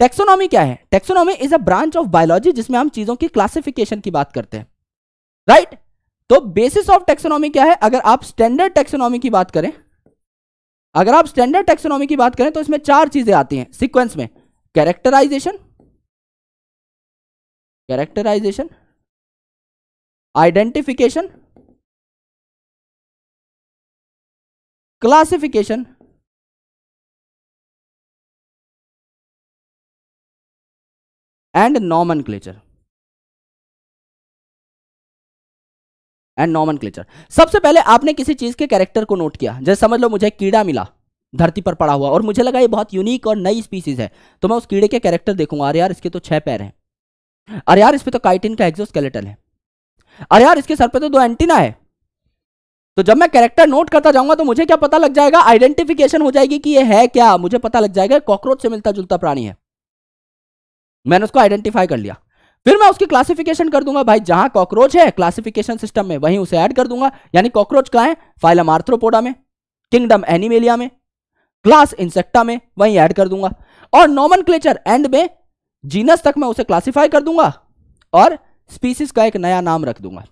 टेक्सोनॉमी क्या है taxonomy is a branch of biology जिसमें हम चीजों की क्लासिफिकेशन की बात करते हैं राइट right? तो बेसिस ऑफ टेक्सोनॉमी क्या है अगर आप स्टैंडर्ड टेक्सोनॉमी की बात करें अगर आप स्टैंडर्ड टेक्सोनॉमी की बात करें तो इसमें चार चीजें आती हैं सीक्वेंस में characterization characterization identification classification and nomenclature and nomenclature सबसे पहले आपने किसी चीज के कैरेक्टर को नोट किया जैसे समझ लो मुझे कीड़ा मिला धरती पर पड़ा हुआ और मुझे लगा ये बहुत यूनिक और नई स्पीसीज है तो मैं उस कीड़े के कैरेक्टर देखूंगा अरे यार इसके तो छह पैर हैं अरे यार इस पर तो काइटिन का एग्जोस्केलेटल है अरे यार इसके सर पे तो दो एंटीना है तो जब मैं कैरेक्टर नोट करता जाऊंगा तो मुझे क्या पता लग जाएगा आइडेंटिफिकेशन हो जाएगी कि ये है क्या मुझे पता लग जाएगा कॉकरोच से मिलता जुलता प्राणी है मैंने उसको आइडेंटिफाई कर लिया फिर मैं उसकी क्लासिफिकेशन कर दूंगा भाई जहां कॉकरोच है क्लासिफिकेशन सिस्टम में वहीं उसे ऐड कर दूंगा यानी कॉकरोच कहा है फाइलम आर्थ्रोपोडा में किंगडम एनिमेलिया में क्लास इंसेक्टा में वहीं ऐड कर दूंगा और नॉमन एंड में जीनस तक मैं उसे क्लासिफाई कर दूंगा और स्पीसीज का एक नया नाम रख दूंगा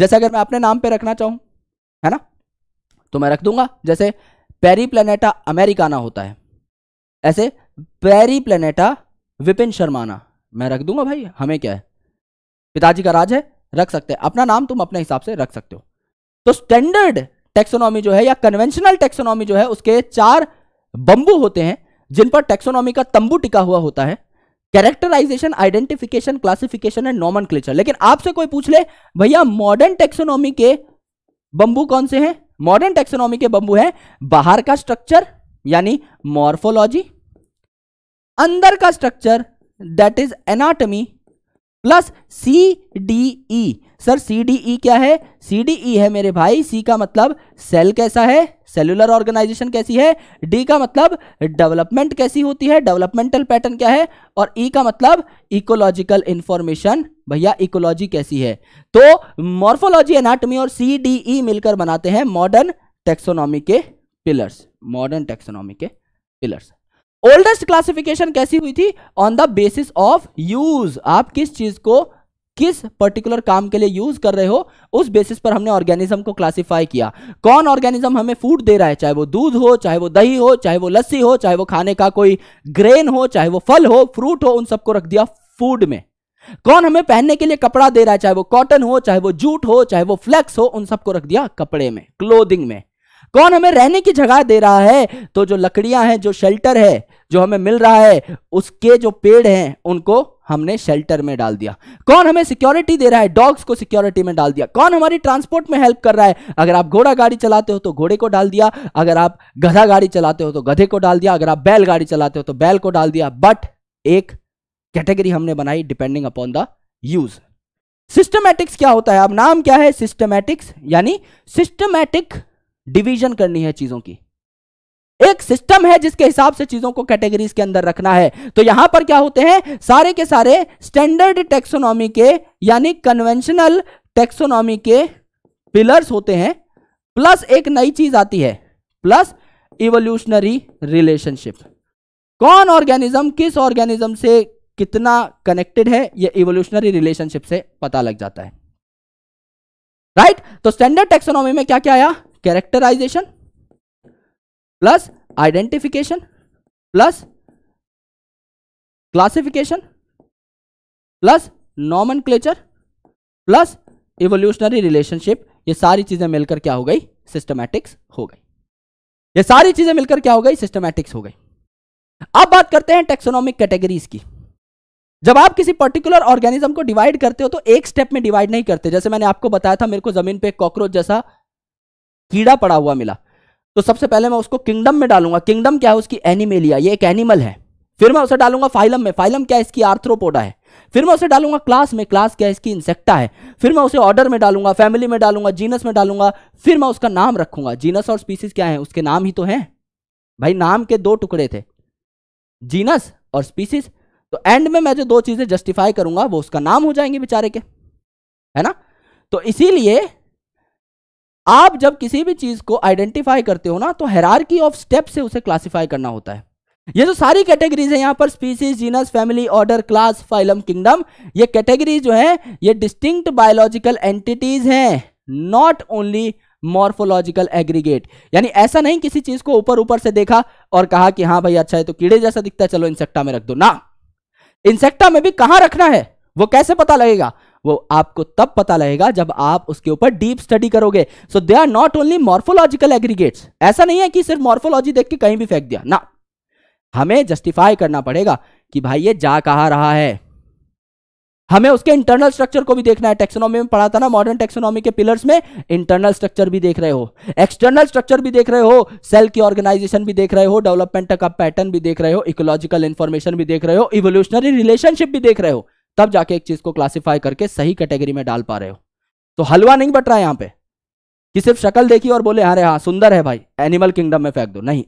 जैसे अगर मैं अपने नाम पे रखना चाहूँ है ना तो मैं रख दूंगा जैसे पेरी प्लेनेटा अमेरिकाना होता है ऐसे पेरी प्लेनेटा विपिन शर्माना मैं रख दूंगा भाई हमें क्या है पिताजी का राज है रख सकते हैं अपना नाम तुम अपने हिसाब से रख सकते हो तो स्टैंडर्ड टेक्सोनॉमी जो है या कन्वेंशनल टेक्सोनॉमी जो है उसके चार बंबू होते हैं जिन पर टेक्सोनॉमी का तंबू टिका हुआ होता है characterization identification classification and nomen लेकिन आपसे कोई पूछ ले भैया मॉडर्न टेक्सोनॉमी के बंबू कौन से हैं मॉडर्न टेक्सोनॉमी के बंबू हैं बाहर का स्ट्रक्चर यानी मॉर्फोलॉजी अंदर का structure that is anatomy plus C D E sir C D E क्या है सी डी ई है मेरे भाई सी का मतलब सेल कैसा है सेलुलर ऑर्गेनाइजेशन कैसी है डी का मतलब डेवलपमेंट कैसी होती है डेवलपमेंटल पैटर्न क्या है और ई e का मतलब इकोलॉजिकल इंफॉर्मेशन भैया इकोलॉजी कैसी है तो मॉर्फोलॉजी एनाटमी और सी डी ई मिलकर बनाते हैं मॉडर्न टेक्सोनॉमी के पिलर्स मॉडर्न टेक्सोनॉमी के पिलर्स ओल्डेस्ट क्लासिफिकेशन कैसी हुई थी on the basis of use आप किस चीज को किस पर्टिकुलर काम के लिए यूज कर रहे हो उस बेसिस पर हमने ऑर्गेनिज्म को क्लासिफाई किया कौन ऑर्गेनिज्म हमें फूड दे रहा है चाहे वो दूध हो चाहे वो दही हो चाहे वो लस्सी हो चाहे वो खाने का कोई ग्रेन हो चाहे वो फल हो फ्रूट हो उन सबको रख दिया फूड में कौन हमें पहनने के लिए कपड़ा दे रहा है चाहे वो कॉटन हो चाहे वो जूट हो चाहे वो फ्लेक्स हो उन सबको रख दिया कपड़े में क्लोदिंग में कौन हमें रहने की जगह दे रहा है तो जो लकड़ियां हैं जो शेल्टर है जो हमें मिल रहा है उसके जो पेड़ हैं उनको हमने शेल्टर में डाल दिया कौन हमें सिक्योरिटी दे रहा है डॉग्स को सिक्योरिटी में डाल दिया कौन हमारी ट्रांसपोर्ट में हेल्प कर रहा है अगर आप घोड़ा गाड़ी चलाते हो तो घोड़े को डाल दिया अगर आप गधा गाड़ी चलाते हो तो गधे को डाल दिया अगर आप बैल गाड़ी चलाते हो तो बैल को डाल दिया बट एक कैटेगरी हमने बनाई depending upon the use systematics क्या होता है अब नाम क्या है सिस्टमैटिक्स यानी सिस्टमैटिक डिवीजन करनी है चीजों की एक सिस्टम है जिसके हिसाब से चीजों को कैटेगरीज के अंदर रखना है तो यहां पर क्या होते हैं सारे के सारे स्टैंडर्ड टेक्सोनॉमी के यानी कन्वेंशनल टेक्सोनॉमी के पिलर्स होते हैं प्लस एक नई चीज आती है प्लस इवोल्यूशनरी रिलेशनशिप कौन ऑर्गेनिज्म किस ऑर्गेनिज्म से कितना कनेक्टेड है यह इवोल्यूशनरी रिलेशनशिप से पता लग जाता है राइट right? तो स्टैंडर्ड टेक्सोनॉमी में क्या क्या आया characterization plus identification plus classification plus nomen plus evolutionary relationship ये सारी चीजें मिलकर क्या हो गई सिस्टमैटिक्स हो गई ये सारी चीजें मिलकर क्या हो गई सिस्टमैटिक्स हो गई अब बात करते हैं टेक्सोनॉमिक कैटेगरीज की जब आप किसी पर्टिकुलर ऑर्गेनिज्म को डिवाइड करते हो तो एक स्टेप में डिवाइड नहीं करते जैसे मैंने आपको बताया था मेरे को जमीन पे कॉकरोच जैसा कीड़ा पड़ा हुआ मिला तो सबसे पहले मैं उसको किंगडम में डालूंगा किंगडम क्या है उसकी एनिमेलिया ये एक एनिमल है फिर मैं उसे डालूंगा फाइलम में फाइलम क्या इसकी आर्थ्रोपोडा है फिर मैं उसे डालूंगा क्लास में क्लास क्या इसकी इंसेक्टा है फिर मैं उसे ऑर्डर में डालूंगा फैमिली में डालूंगा जीनस में डालूंगा फिर मैं उसका नाम रखूंगा जीनस और स्पीसीज क्या है उसके नाम ही तो है भाई नाम के दो टुकड़े थे जीनस और स्पीसीज तो एंड में मैं जो दो चीज़ें जस्टिफाई करूंगा वो उसका नाम हो जाएंगे बेचारे के है ना तो इसीलिए आप जब किसी भी चीज को आइडेंटिफाई करते हो ना तो हेरारकी ऑफ स्टेप से उसे क्लासिफाई करना होता है ये जो सारी कैटेगरीज है यहां पर species genus family order class phylum kingdom ये कैटेगरीज जो है ये डिस्टिंक्ट बायोलॉजिकल एंटिटीज हैं नॉट ओनली मॉर्फोलॉजिकल एग्रीगेट यानी ऐसा नहीं किसी चीज को ऊपर ऊपर से देखा और कहा कि हाँ भाई अच्छा है तो कीड़े जैसा दिखता है चलो इंसेक्टा में रख दो ना इंसेक्टा में भी कहां रखना है वो कैसे पता लगेगा वो आपको तब पता लगेगा जब आप उसके ऊपर डीप स्टडी करोगे so they are not only morphological aggregates ऐसा नहीं है कि सिर्फ मॉर्फोलॉजी देख के कहीं भी फेंक दिया ना हमें जस्टिफाई करना पड़ेगा कि भाई ये जा कहा रहा है हमें उसके इंटरनल स्ट्रक्चर को भी देखना है टेक्सोनॉमी में पढ़ा था ना मॉडर्न टेक्सोनॉमी के पिलर्स में इंटरनल स्ट्रक्चर भी देख रहे हो एक्सटर्नल स्ट्रक्चर भी देख रहे हो सेल की ऑर्गेनाइजेशन भी देख रहे हो डेवलपमेंट का पैटर्न भी देख रहे हो इकोलॉजिकल इन्फॉर्मेशन भी देख रहे हो इवोल्यूशनरी रिलेशनशिप भी देख रहे हो तब जाके एक चीज को क्लासीफाई करके सही कैटेगरी में डाल पा रहे हो तो हलवा नहीं बट रहा है यहां पे कि सिर्फ शक्ल देखी और बोले अरे हाँ, हाँ सुंदर है भाई एनिमल किंगडम में फेंक दो नहीं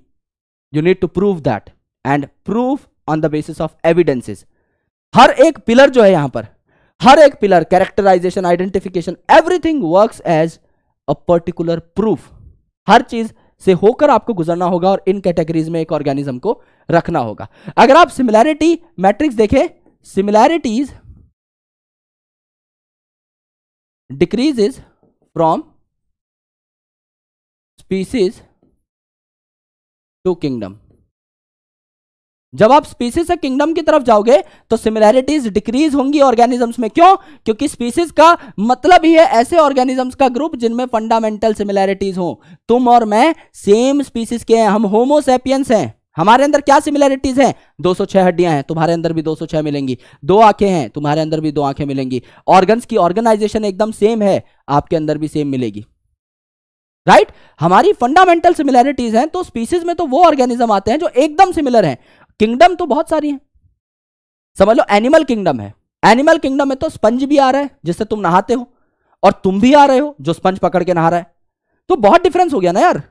you need to prove that and proof on the basis of evidences हर एक पिलर जो है यहां पर हर एक pillar characterization identification everything works as a particular proof हर चीज से होकर आपको गुजरना होगा और इन कैटेगरीज में एक ऑर्गेनिज्म को रखना होगा अगर आप सिमिलैरिटी मैट्रिक्स देखें similarities decreases from species to kingdom जब आप स्पीसीज से किंगडम की तरफ जाओगे तो सिमिलैरिटीज डिक्रीज होंगी ऑर्गेनिजम्स में क्यों क्योंकि स्पीसीज का मतलब ही है ऐसे ऑर्गेनिजम्स का ग्रुप जिनमें फंडामेंटल सिमिलैरिटीज हो तुम और मैं सेम स्पीसीज के हैं हम होमोसेपियंस हैं हमारे अंदर क्या सिमिलैरिटीज हैं 206 हड्डियां हैं तुम्हारे अंदर भी 206 मिलेंगी दो आंखें हैं तुम्हारे अंदर भी दो आंखें मिलेंगी ऑर्गन्स की ऑर्गेनाइजेशन एकदम सेम है आपके अंदर भी सेम मिलेगी राइट right? हमारी फंडामेंटल सिमिलैरिटीज हैं तो स्पीसीज में तो वो ऑर्गेनिज्म आते हैं जो एकदम सिमिलर हैं किंगडम तो बहुत सारी हैं समझ लो एनिमल किंगडम है एनिमल किंगडम में तो स्पंज भी आ रहा है जिससे तुम नहाते हो और तुम भी आ रहे हो जो स्पंज पकड़ के नहा रहा है तो बहुत डिफरेंस हो गया ना यार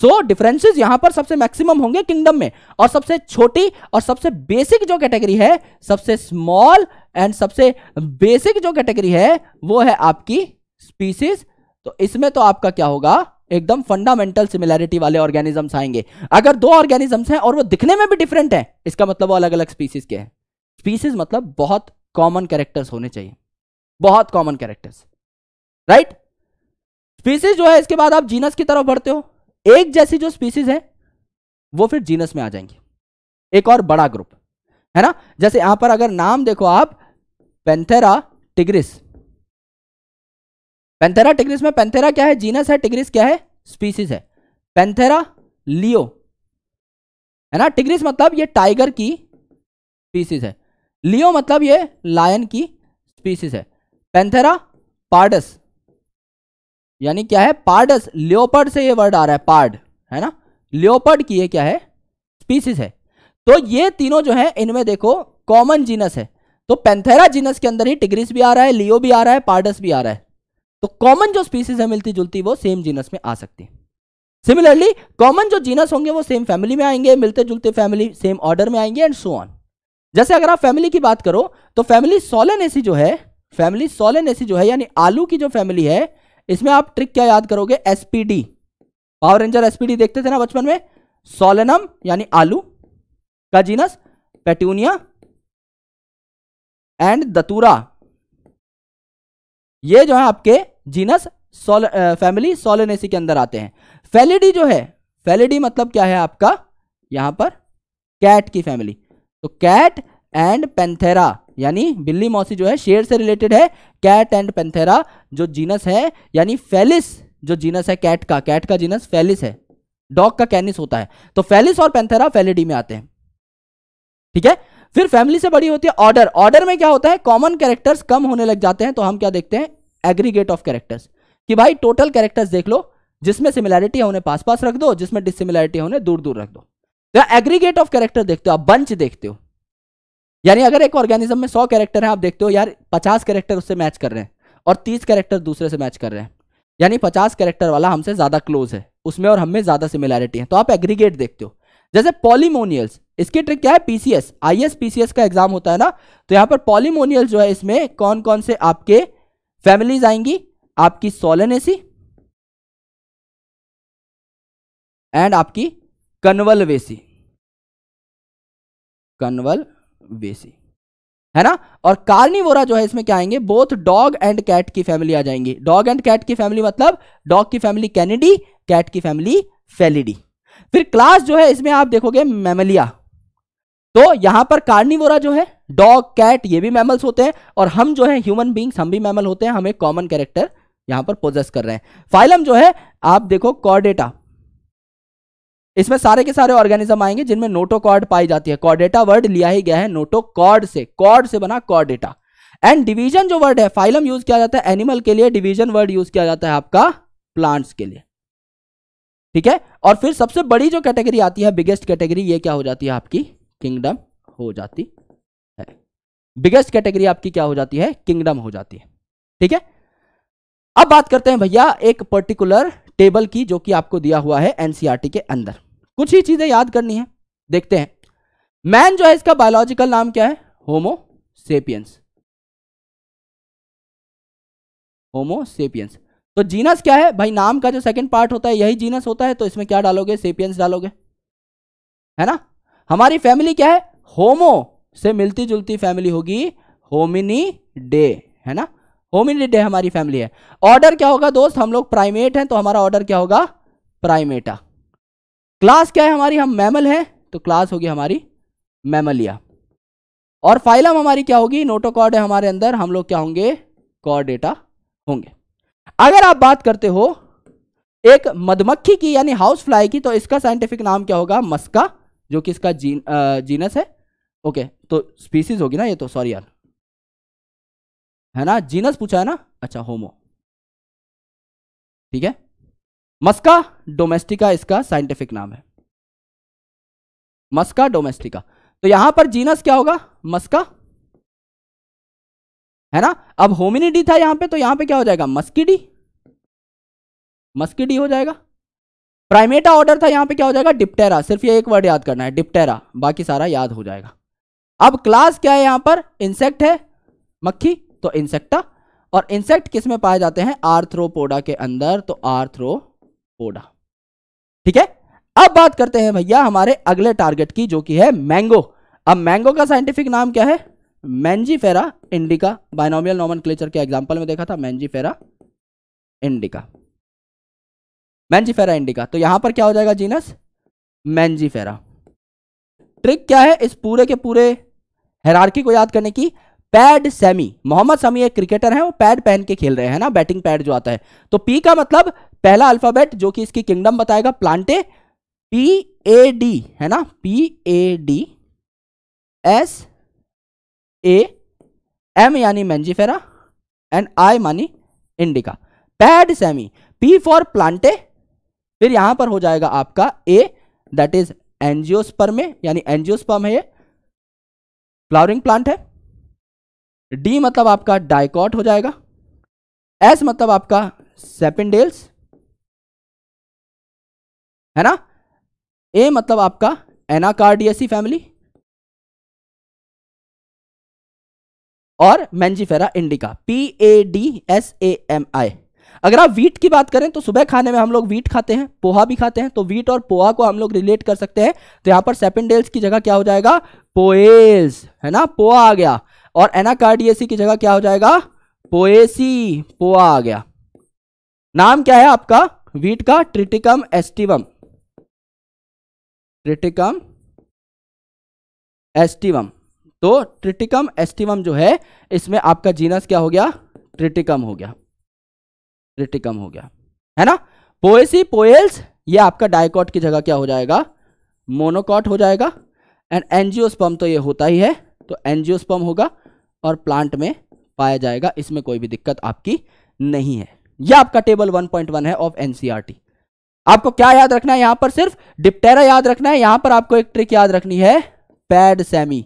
सो डिफरेंसेस यहां पर सबसे मैक्सिमम होंगे किंगडम में और सबसे छोटी और सबसे बेसिक जो कैटेगरी है सबसे स्मॉल एंड सबसे बेसिक जो कैटेगरी है वो है आपकी स्पीसीज तो इसमें तो आपका क्या होगा एकदम फंडामेंटल सिमिलैरिटी वाले ऑर्गेनिजम्स आएंगे अगर दो ऑर्गेनिजम्स हैं और वो दिखने में भी डिफरेंट हैं इसका मतलब वो अलग अलग स्पीसीज के हैं स्पीसीज मतलब बहुत कॉमन कैरेक्टर्स होने चाहिए बहुत कॉमन कैरेक्टर्स राइट स्पीसीज जो है इसके बाद आप जीनस की तरफ बढ़ते हो एक जैसी जो स्पीसीज है वो फिर जीनस में आ जाएंगी एक और बड़ा ग्रुप है ना जैसे यहां पर अगर नाम देखो आप पेंथेरा टिग्रिस पेंथेरा टिग्रिस में पेंथेरा क्या है जीनस है टिग्रिस क्या है स्पीसीज है पेंथेरा लियो है ना टिग्रिस मतलब ये टाइगर की स्पीसीज है लियो मतलब ये लायन की स्पीसीज है पेंथेरा पार्डस यानी क्या है पार्डस लियोपर्ड से ये वर्ड आ रहा है पार्ड है ना लियोपर्ड की ये क्या है स्पीसीज है तो ये तीनों जो है इनमें देखो कॉमन जीनस है तो पेंथेरा जीनस के अंदर ही टिग्रिस भी आ रहा है लियो भी आ रहा है पार्डस भी आ रहा है तो कॉमन जो स्पीसीज है मिलती जुलती वो सेम जीनस में आ सकती है सिमिलरली कॉमन जो जीनस होंगे वो सेम फैमिली में आएंगे मिलते जुलते फैमिली सेम ऑर्डर में आएंगे एंड सो ऑन जैसे अगर आप फैमिली की बात करो तो फैमिली सोलन जो है फैमिली सोलन जो है यानी आलू की जो फैमिली है इसमें आप ट्रिक क्या याद करोगे एसपीडी पावर रेंजर एसपीडी देखते थे ना बचपन में सोलेनम यानी आलू का जीनस पेट्यूनिया एंड दतूरा ये जो है आपके जीनस सोल फैमिली सोलेनेसी के अंदर आते हैं फेलिडी जो है फेलिडी मतलब क्या है आपका यहां पर कैट की फैमिली तो कैट एंड पेंथेरा यानी बिल्ली मौसी जो है शेर से रिलेटेड है कैट एंड पेंथेरा जो जीनस है यानी फेलिस जो जीनस है कैट का कैट का जीनस फेलिस है डॉग का कैनिस होता है तो फेलिस और पेंथेरा फेलिडी में आते हैं ठीक है फिर फैमिली से बड़ी होती है ऑर्डर ऑर्डर में क्या होता है कॉमन कैरेक्टर्स कम होने लग जाते हैं तो हम क्या देखते हैं एग्रीगेट ऑफ कैरेक्टर्स कि भाई टोटल कैरेक्टर्स देख लो जिसमें सिमिलैरिटी है उन्हें पास पास रख दो जिसमें डिसिमिलैरिटी है उन्हें दूर दूर रख दो तो एग्रीगेट ऑफ कैरेक्टर देखते हो आप बंच देखते हो यानी अगर एक ऑर्गेनिज्म में सौ कैरेक्टर हैं आप देखते हो यार पचास कैरेक्टर उससे मैच कर रहे हैं और तीस कैरेक्टर दूसरे से मैच कर रहे हैं यानी पचास कैरेक्टर वाला हमसे ज़्यादा क्लोज है उसमें और हमें ज़्यादा सिमिलैरिटी है तो आप एग्रीगेट देखते हो जैसे पॉलीमोनियल्स इसकी ट्रिक क्या है पीसीएस आईएएस पीसीएस का एग्जाम होता है ना तो यहाँ पर पॉलीमोनियल जो है इसमें कौन कौन से आपके फैमिलीज आएंगी आपकी सोलनेसी एंड आपकी कन्वलवेसी कनवल वेसी है ना और कार्निवोरा जो है इसमें क्या आएंगे बोथ डॉग एंड कैट की फैमिली आ जाएंगी डॉग एंड कैट की फैमिली मतलब डॉग की फैमिली कैनेडी कैट की फैमिली फेलिडी फिर क्लास जो है इसमें आप देखोगे मेमलिया तो यहां पर कार्निवोरा जो है डॉग कैट ये भी मैमल्स होते हैं और हम जो है ह्यूमन बींग्स हम भी मैमल होते हैं हमें कॉमन कैरेक्टर यहां पर पोजेस कर रहे हैं फाइलम जो है आप देखो कॉर्डेटा इसमें सारे के सारे ऑर्गेनिज्म आएंगे जिनमें नोटोकॉर्ड पाई जाती है कॉर्डेटा वर्ड लिया ही गया है नोटोकॉर्ड से कॉर्ड से बना कॉर्डेटा एंड डिवीजन जो वर्ड है फाइलम यूज किया जाता है एनिमल के लिए डिवीजन वर्ड यूज किया जाता है आपका प्लांट्स के लिए ठीक है और फिर सबसे बड़ी जो कैटेगरी आती है बिगेस्ट कैटेगरी ये क्या हो जाती है आपकी किंगडम हो जाती है बिगेस्ट कैटेगरी आपकी क्या हो जाती है किंगडम हो जाती है ठीक है अब बात करते हैं भैया एक पर्टिकुलर टेबल की जो कि आपको दिया हुआ है एनसीआरटी e के अंदर कुछ ही चीजें याद करनी है देखते हैं मैन जो है इसका बायोलॉजिकल नाम क्या है होमो सेपियंस होमो सेपियंस तो जीनस क्या है भाई नाम का जो सेकंड पार्ट होता है यही जीनस होता है तो इसमें क्या डालोगे सेपियंस डालोगे है ना हमारी फैमिली क्या है होमो से मिलती जुलती फैमिली होगी होमिनी डे है ना होमिनिड है हमारी फैमिली है ऑर्डर क्या होगा दोस्त हम लोग प्राइमेट हैं तो हमारा ऑर्डर क्या होगा प्राइमेटा क्लास क्या है हमारी हम मैमल हैं तो क्लास होगी हमारी मैमलिया और फाइलम हमारी क्या होगी नोटोकॉर्ड है हमारे अंदर हम लोग क्या होंगे कॉर्डेटा होंगे अगर आप बात करते हो एक मधुमक्खी की यानी हाउस फ्लाई की तो इसका साइंटिफिक नाम क्या होगा मस्का जो कि इसका जीन आ, जीनस है ओके तो स्पीसीज होगी ना ये तो सॉरी यार है ना जीनस पूछा है ना अच्छा होमो ठीक है मस्का डोमेस्टिका इसका साइंटिफिक नाम है मस्का डोमेस्टिका तो यहां पर जीनस क्या होगा मस्का है ना अब होमिनिडी था यहां पे तो यहां पे क्या हो जाएगा मस्कीडी मस्किडी हो जाएगा प्राइमेटा ऑर्डर था यहां पे क्या हो जाएगा डिप्टेरा सिर्फ ये एक वर्ड याद करना है डिप्टेरा बाकी सारा याद हो जाएगा अब क्लास क्या है यहां पर इंसेक्ट है मक्खी तो इंसेक्टा और इंसेक्ट किस में पाए जाते हैं आर्थ्रोपोडा के अंदर तो आर्थ्रोपोडा ठीक है अब बात करते हैं भैया हमारे अगले टारगेट की जो कि है मैंगो अब मैंगो का साइंटिफिक नाम क्या है Mangifera indica binomial nomenclature के एग्जाम्पल में देखा था मैंजीफेरा इंडिका मैंजीफेरा इंडिका तो यहां पर क्या हो जाएगा जीनस मैंजीफेरा ट्रिक क्या है इस पूरे के पूरे हेरारकी को याद करने की पैड सेमी मोहम्मद समी एक क्रिकेटर हैं वो पैड पहन के खेल रहे हैं ना बैटिंग पैड जो आता है तो पी का मतलब पहला अल्फाबेट जो कि इसकी किंगडम बताएगा प्लांटे पी ए डी है ना P A D S A M यानी मैंजीफेरा एंड आई मानी इंडिका पैड सेमी पी फॉर प्लांटे फिर यहां पर हो जाएगा आपका ए दैट इज एनजियोस्पर्मे यानी एनजियोस्पर्म है ये फ्लावरिंग प्लांट है डी मतलब आपका डायकॉट हो जाएगा एस मतलब आपका सेपेंडेल्स है ना ए मतलब आपका एनाकार्डियसी फैमिली और Mangifera indica P A D S A M I अगर आप वीट की बात करें तो सुबह खाने में हम लोग वीट खाते हैं पोहा भी खाते हैं तो वीट और पोहा को हम लोग रिलेट कर सकते हैं तो यहां पर सेपेंडेल्स की जगह क्या हो जाएगा पोएल्स है ना पोहा आ गया और एनाकार्डियसी की जगह क्या हो जाएगा पोएसी पोआ आ गया नाम क्या है आपका वीट का ट्रिटिकम एस्टिवम ट्रिटिकम एस्टिवम तो ट्रिटिकम एस्टिवम जो है इसमें आपका जीनस क्या हो गया ट्रिटिकम हो गया ट्रिटिकम हो गया है ना पोएसी पोएल्स ये आपका डायकॉट की जगह क्या हो जाएगा मोनोकॉट हो जाएगा एंड एनजियोस्पम तो ये होता ही है तो एनजियोस्पम होगा और प्लांट में पाया जाएगा इसमें कोई भी दिक्कत आपकी नहीं है यह आपका टेबल 1.1 है ऑफ एनसीआर e आपको क्या याद रखना है यहां पर सिर्फ डिप्टेरा याद रखना है यहां पर आपको एक ट्रिक याद रखनी है पैड सेमी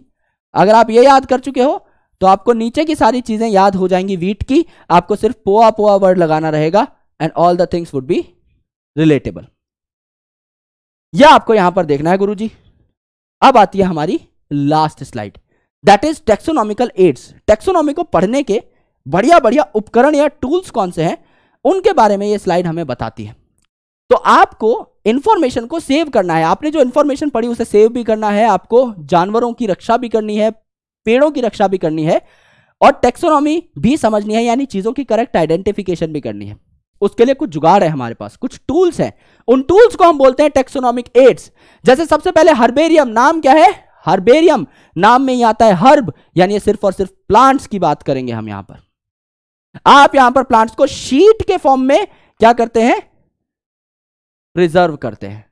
अगर आप ये याद कर चुके हो तो आपको नीचे की सारी चीजें याद हो जाएंगी वीट की आपको सिर्फ पोआ पोआ वर्ड लगाना रहेगा and all the things would be relatable यह आपको यहां पर देखना है गुरुजी अब आती है हमारी last slide that is taxonomical aids taxonomy को पढ़ने के बढ़िया बढ़िया उपकरण या टूल्स कौन से हैं उनके बारे में ये स्लाइड हमें बताती है तो आपको इन्फॉर्मेशन को सेव करना है आपने जो इन्फॉर्मेशन पढ़ी उसे सेव भी करना है आपको जानवरों की रक्षा भी करनी है पेड़ों की रक्षा भी करनी है और टेक्सोनॉमी भी समझनी है यानी चीज़ों की करेक्ट आइडेंटिफिकेशन भी करनी है उसके लिए कुछ जुगाड़ है हमारे पास कुछ टूल्स हैं उन टूल्स को हम बोलते हैं टेक्सोनॉमिक एड्स जैसे सबसे पहले हर्बेरियम नाम क्या है हर्बेरियम नाम में ही आता है हर्ब यानी सिर्फ और सिर्फ प्लांट्स की बात करेंगे हम यहां पर आप यहां पर प्लांट्स को शीट के फॉर्म में क्या करते हैं प्रिजर्व करते हैं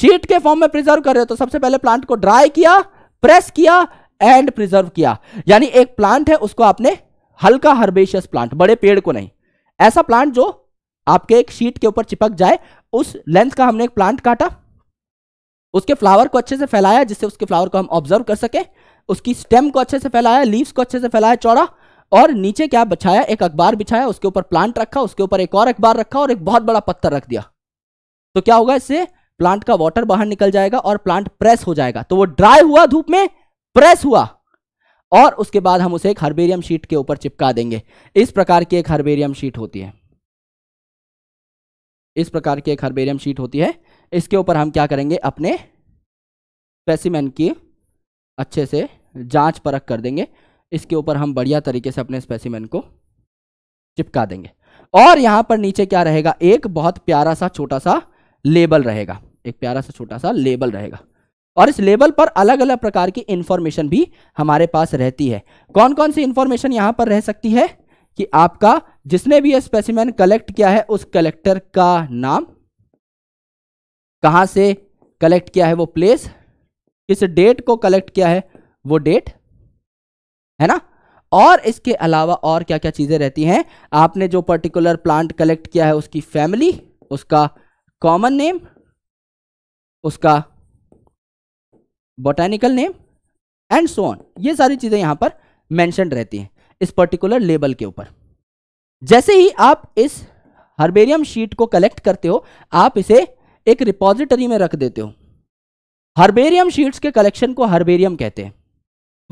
शीट के फॉर्म में प्रिजर्व कर रहे हो तो सबसे पहले प्लांट को ड्राई किया प्रेस किया एंड प्रिजर्व किया यानी एक प्लांट है उसको आपने हल्का हर्बेशियस प्लांट बड़े पेड़ को नहीं ऐसा प्लांट जो आपके एक शीट के ऊपर चिपक जाए उस लेंथ का हमने एक प्लांट काटा उसके फ्लावर को अच्छे से फैलाया जिससे उसके फ्लावर को हम ऑब्जर्व कर सके उसकी स्टेम को अच्छे से फैलाया लीव्स को अच्छे से फैलाया चौड़ा और नीचे क्या बिछाया एक अखबार बिछाया उसके ऊपर प्लांट रखा उसके ऊपर एक और अखबार रखा और एक बहुत बड़ा पत्थर रख दिया तो क्या होगा इससे प्लांट का वाटर बाहर निकल जाएगा और प्लांट प्रेस हो जाएगा तो वो ड्राई हुआ धूप में प्रेस हुआ और उसके बाद हम उसे एक हर्बेरियम शीट के ऊपर चिपका देंगे इस प्रकार की एक हर्बेरियम शीट होती है इस प्रकार की एक हर्बेरियम शीट होती है इसके ऊपर हम क्या करेंगे अपने स्पेसिमेन की अच्छे से जांच परख कर देंगे इसके ऊपर हम बढ़िया तरीके से अपने स्पेसिमेन को चिपका देंगे और यहाँ पर नीचे क्या रहेगा एक बहुत प्यारा सा छोटा सा लेबल रहेगा एक प्यारा सा छोटा सा लेबल रहेगा और इस लेबल पर अलग अलग प्रकार की इंफॉर्मेशन भी हमारे पास रहती है कौन कौन सी इंफॉर्मेशन यहाँ पर रह सकती है कि आपका जिसने भी यह स्पेसिमेन कलेक्ट किया है उस कलेक्टर का नाम कहाँ से कलेक्ट किया है वो प्लेस किस डेट को कलेक्ट किया है वो डेट है ना और इसके अलावा और क्या क्या चीज़ें रहती हैं आपने जो पर्टिकुलर प्लांट कलेक्ट किया है उसकी फैमिली उसका कॉमन नेम उसका botanical name and so on ये सारी चीज़ें यहाँ पर मैंशन रहती हैं इस पर्टिकुलर लेबल के ऊपर जैसे ही आप इस हर्बेरियम शीट को कलेक्ट करते हो आप इसे एक रिपोजिटरी में रख देते हो हर्बेरियम शीट्स के कलेक्शन को हर्बेरियम कहते हैं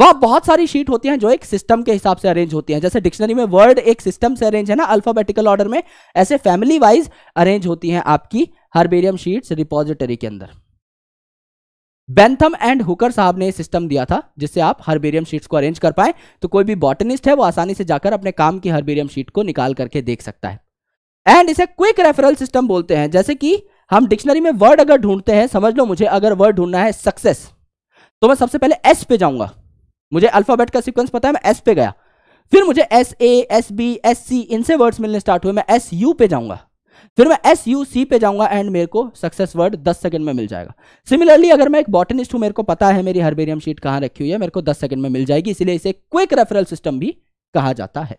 वहां बहुत सारी शीट होती हैं जो एक सिस्टम के हिसाब से अरेंज होती हैं जैसे डिक्शनरी में वर्ड एक सिस्टम से अरेंज है ना अल्फाबेटिकल ऑर्डर में ऐसे फैमिली वाइज अरेंज होती हैं आपकी हर्बेरियम शीट्स रिपोजिटरी के अंदर बेंथम एंड हुकर साहब ने सिस्टम दिया था जिससे आप हर्बेरियम शीट्स को अरेंज कर पाए तो कोई भी बॉटनिस्ट है वो आसानी से जाकर अपने काम की हर्बेरियम शीट को निकाल करके देख सकता है एंड इसे क्विक रेफरल सिस्टम बोलते हैं जैसे कि हम डिक्शनरी में वर्ड अगर ढूंढते हैं समझ लो मुझे अगर वर्ड ढूंढना है सक्सेस तो मैं सबसे पहले एस पे जाऊंगा मुझे अल्फाबेट का सीक्वेंस पता है मैं एस पे गया फिर मुझे S A S B S C इनसे वर्ड्स मिलने स्टार्ट हुए मैं एस यू पे जाऊंगा फिर मैं एस यू सी पे जाऊंगा एंड मेरे को सक्सेस वर्ड 10 सेकंड में मिल जाएगा सिमिलरली अगर मैं एक बॉटनिस्ट हूं मेरे को पता है मेरी हर्बेरियम शीट कहाँ रखी हुई है मेरे को 10 सेकंड में मिल जाएगी इसलिए इसे क्विक रेफरल सिस्टम भी कहा जाता है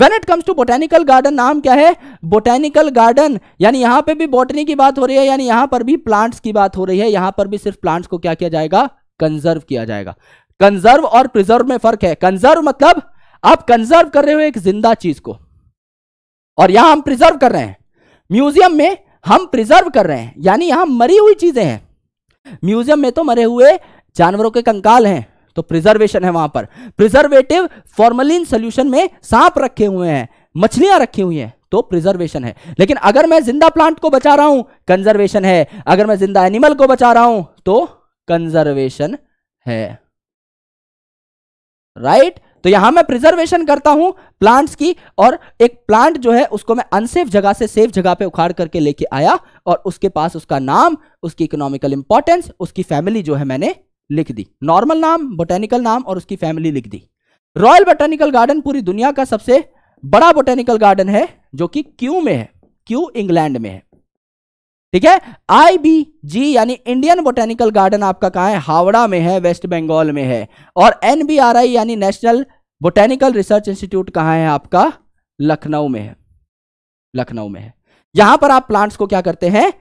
when it comes to botanical garden नाम क्या है बोटेनिकल गार्डन यानी यहां पे भी बॉटनी की बात हो रही है यानी यहां पर भी प्लांट्स की बात हो रही है यहां पर भी सिर्फ प्लांट्स को क्या किया जाएगा कंजर्व किया जाएगा कंजर्व और प्रिजर्व में फर्क है कंजर्व मतलब आप कंजर्व कर रहे हो एक जिंदा चीज को और यहां हम प्रिजर्व कर रहे हैं म्यूजियम में हम प्रिजर्व कर रहे हैं यानी यहां मरी हुई चीजें हैं म्यूजियम में तो मरे हुए जानवरों के कंकाल हैं तो प्रिजर्वेशन है वहां पर प्रिजर्वेटिव फॉर्मलिन सोल्यूशन में सांप रखे हुए हैं मछलियां रखी हुई हैं तो प्रिजर्वेशन है लेकिन अगर मैं जिंदा प्लांट को बचा रहा हूं कंजर्वेशन है अगर मैं जिंदा एनिमल को बचा रहा हूं तो कंजर्वेशन है राइट right? तो यहां मैं प्रिजर्वेशन करता हूं प्लांट्स की और एक प्लांट जो है उसको मैं अनसेफ जगह से सेफ जगह पे उखाड़ करके लेके आया और उसके पास उसका नाम उसकी इकोनॉमिकल इंपॉर्टेंस उसकी फैमिली जो है मैंने लिख दी नॉर्मल नाम बोटेनिकल नाम और उसकी फैमिली लिख दी रॉयल बोटेनिकल गार्डन पूरी दुनिया का सबसे बड़ा बोटेनिकल गार्डन है जो कि क्यू में है क्यू इंग्लैंड में है ठीक है जी यानी इंडियन बोटेनिकल गार्डन आपका कहा है हावड़ा में है वेस्ट बंगाल में है और आई यानी नेशनल बोटेनिकल रिसर्च इंस्टीट्यूट कहाँ है आपका लखनऊ में है लखनऊ में है यहां पर आप प्लांट्स को क्या करते हैं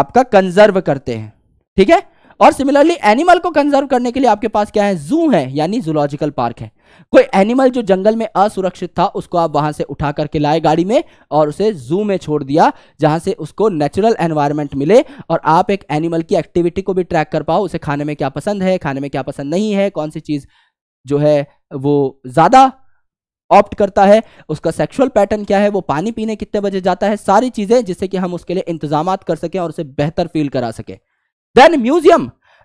आपका कंजर्व करते हैं ठीक है और सिमिलरली एनिमल को कंजर्व करने के लिए आपके पास क्या है जू है यानी जूलॉजिकल पार्क है कोई एनिमल जो जंगल में असुरक्षित था उसको आप वहां से उठा करके लाए गाड़ी में और उसे जू में छोड़ दिया जहां से उसको नेचुरल एनवायरनमेंट मिले और आप एक एनिमल की एक्टिविटी को भी ट्रैक कर पाओ उसे खाने में क्या पसंद है खाने में क्या पसंद नहीं है कौन सी चीज़ जो है वो ज़्यादा ऑप्ट करता है उसका सेक्सुअल पैटर्न क्या है वो पानी पीने कितने बजे जाता है सारी चीज़ें जिससे कि हम उसके लिए इंतजाम कर सकें और उसे बेहतर फील करा सकें देन म्यूजियम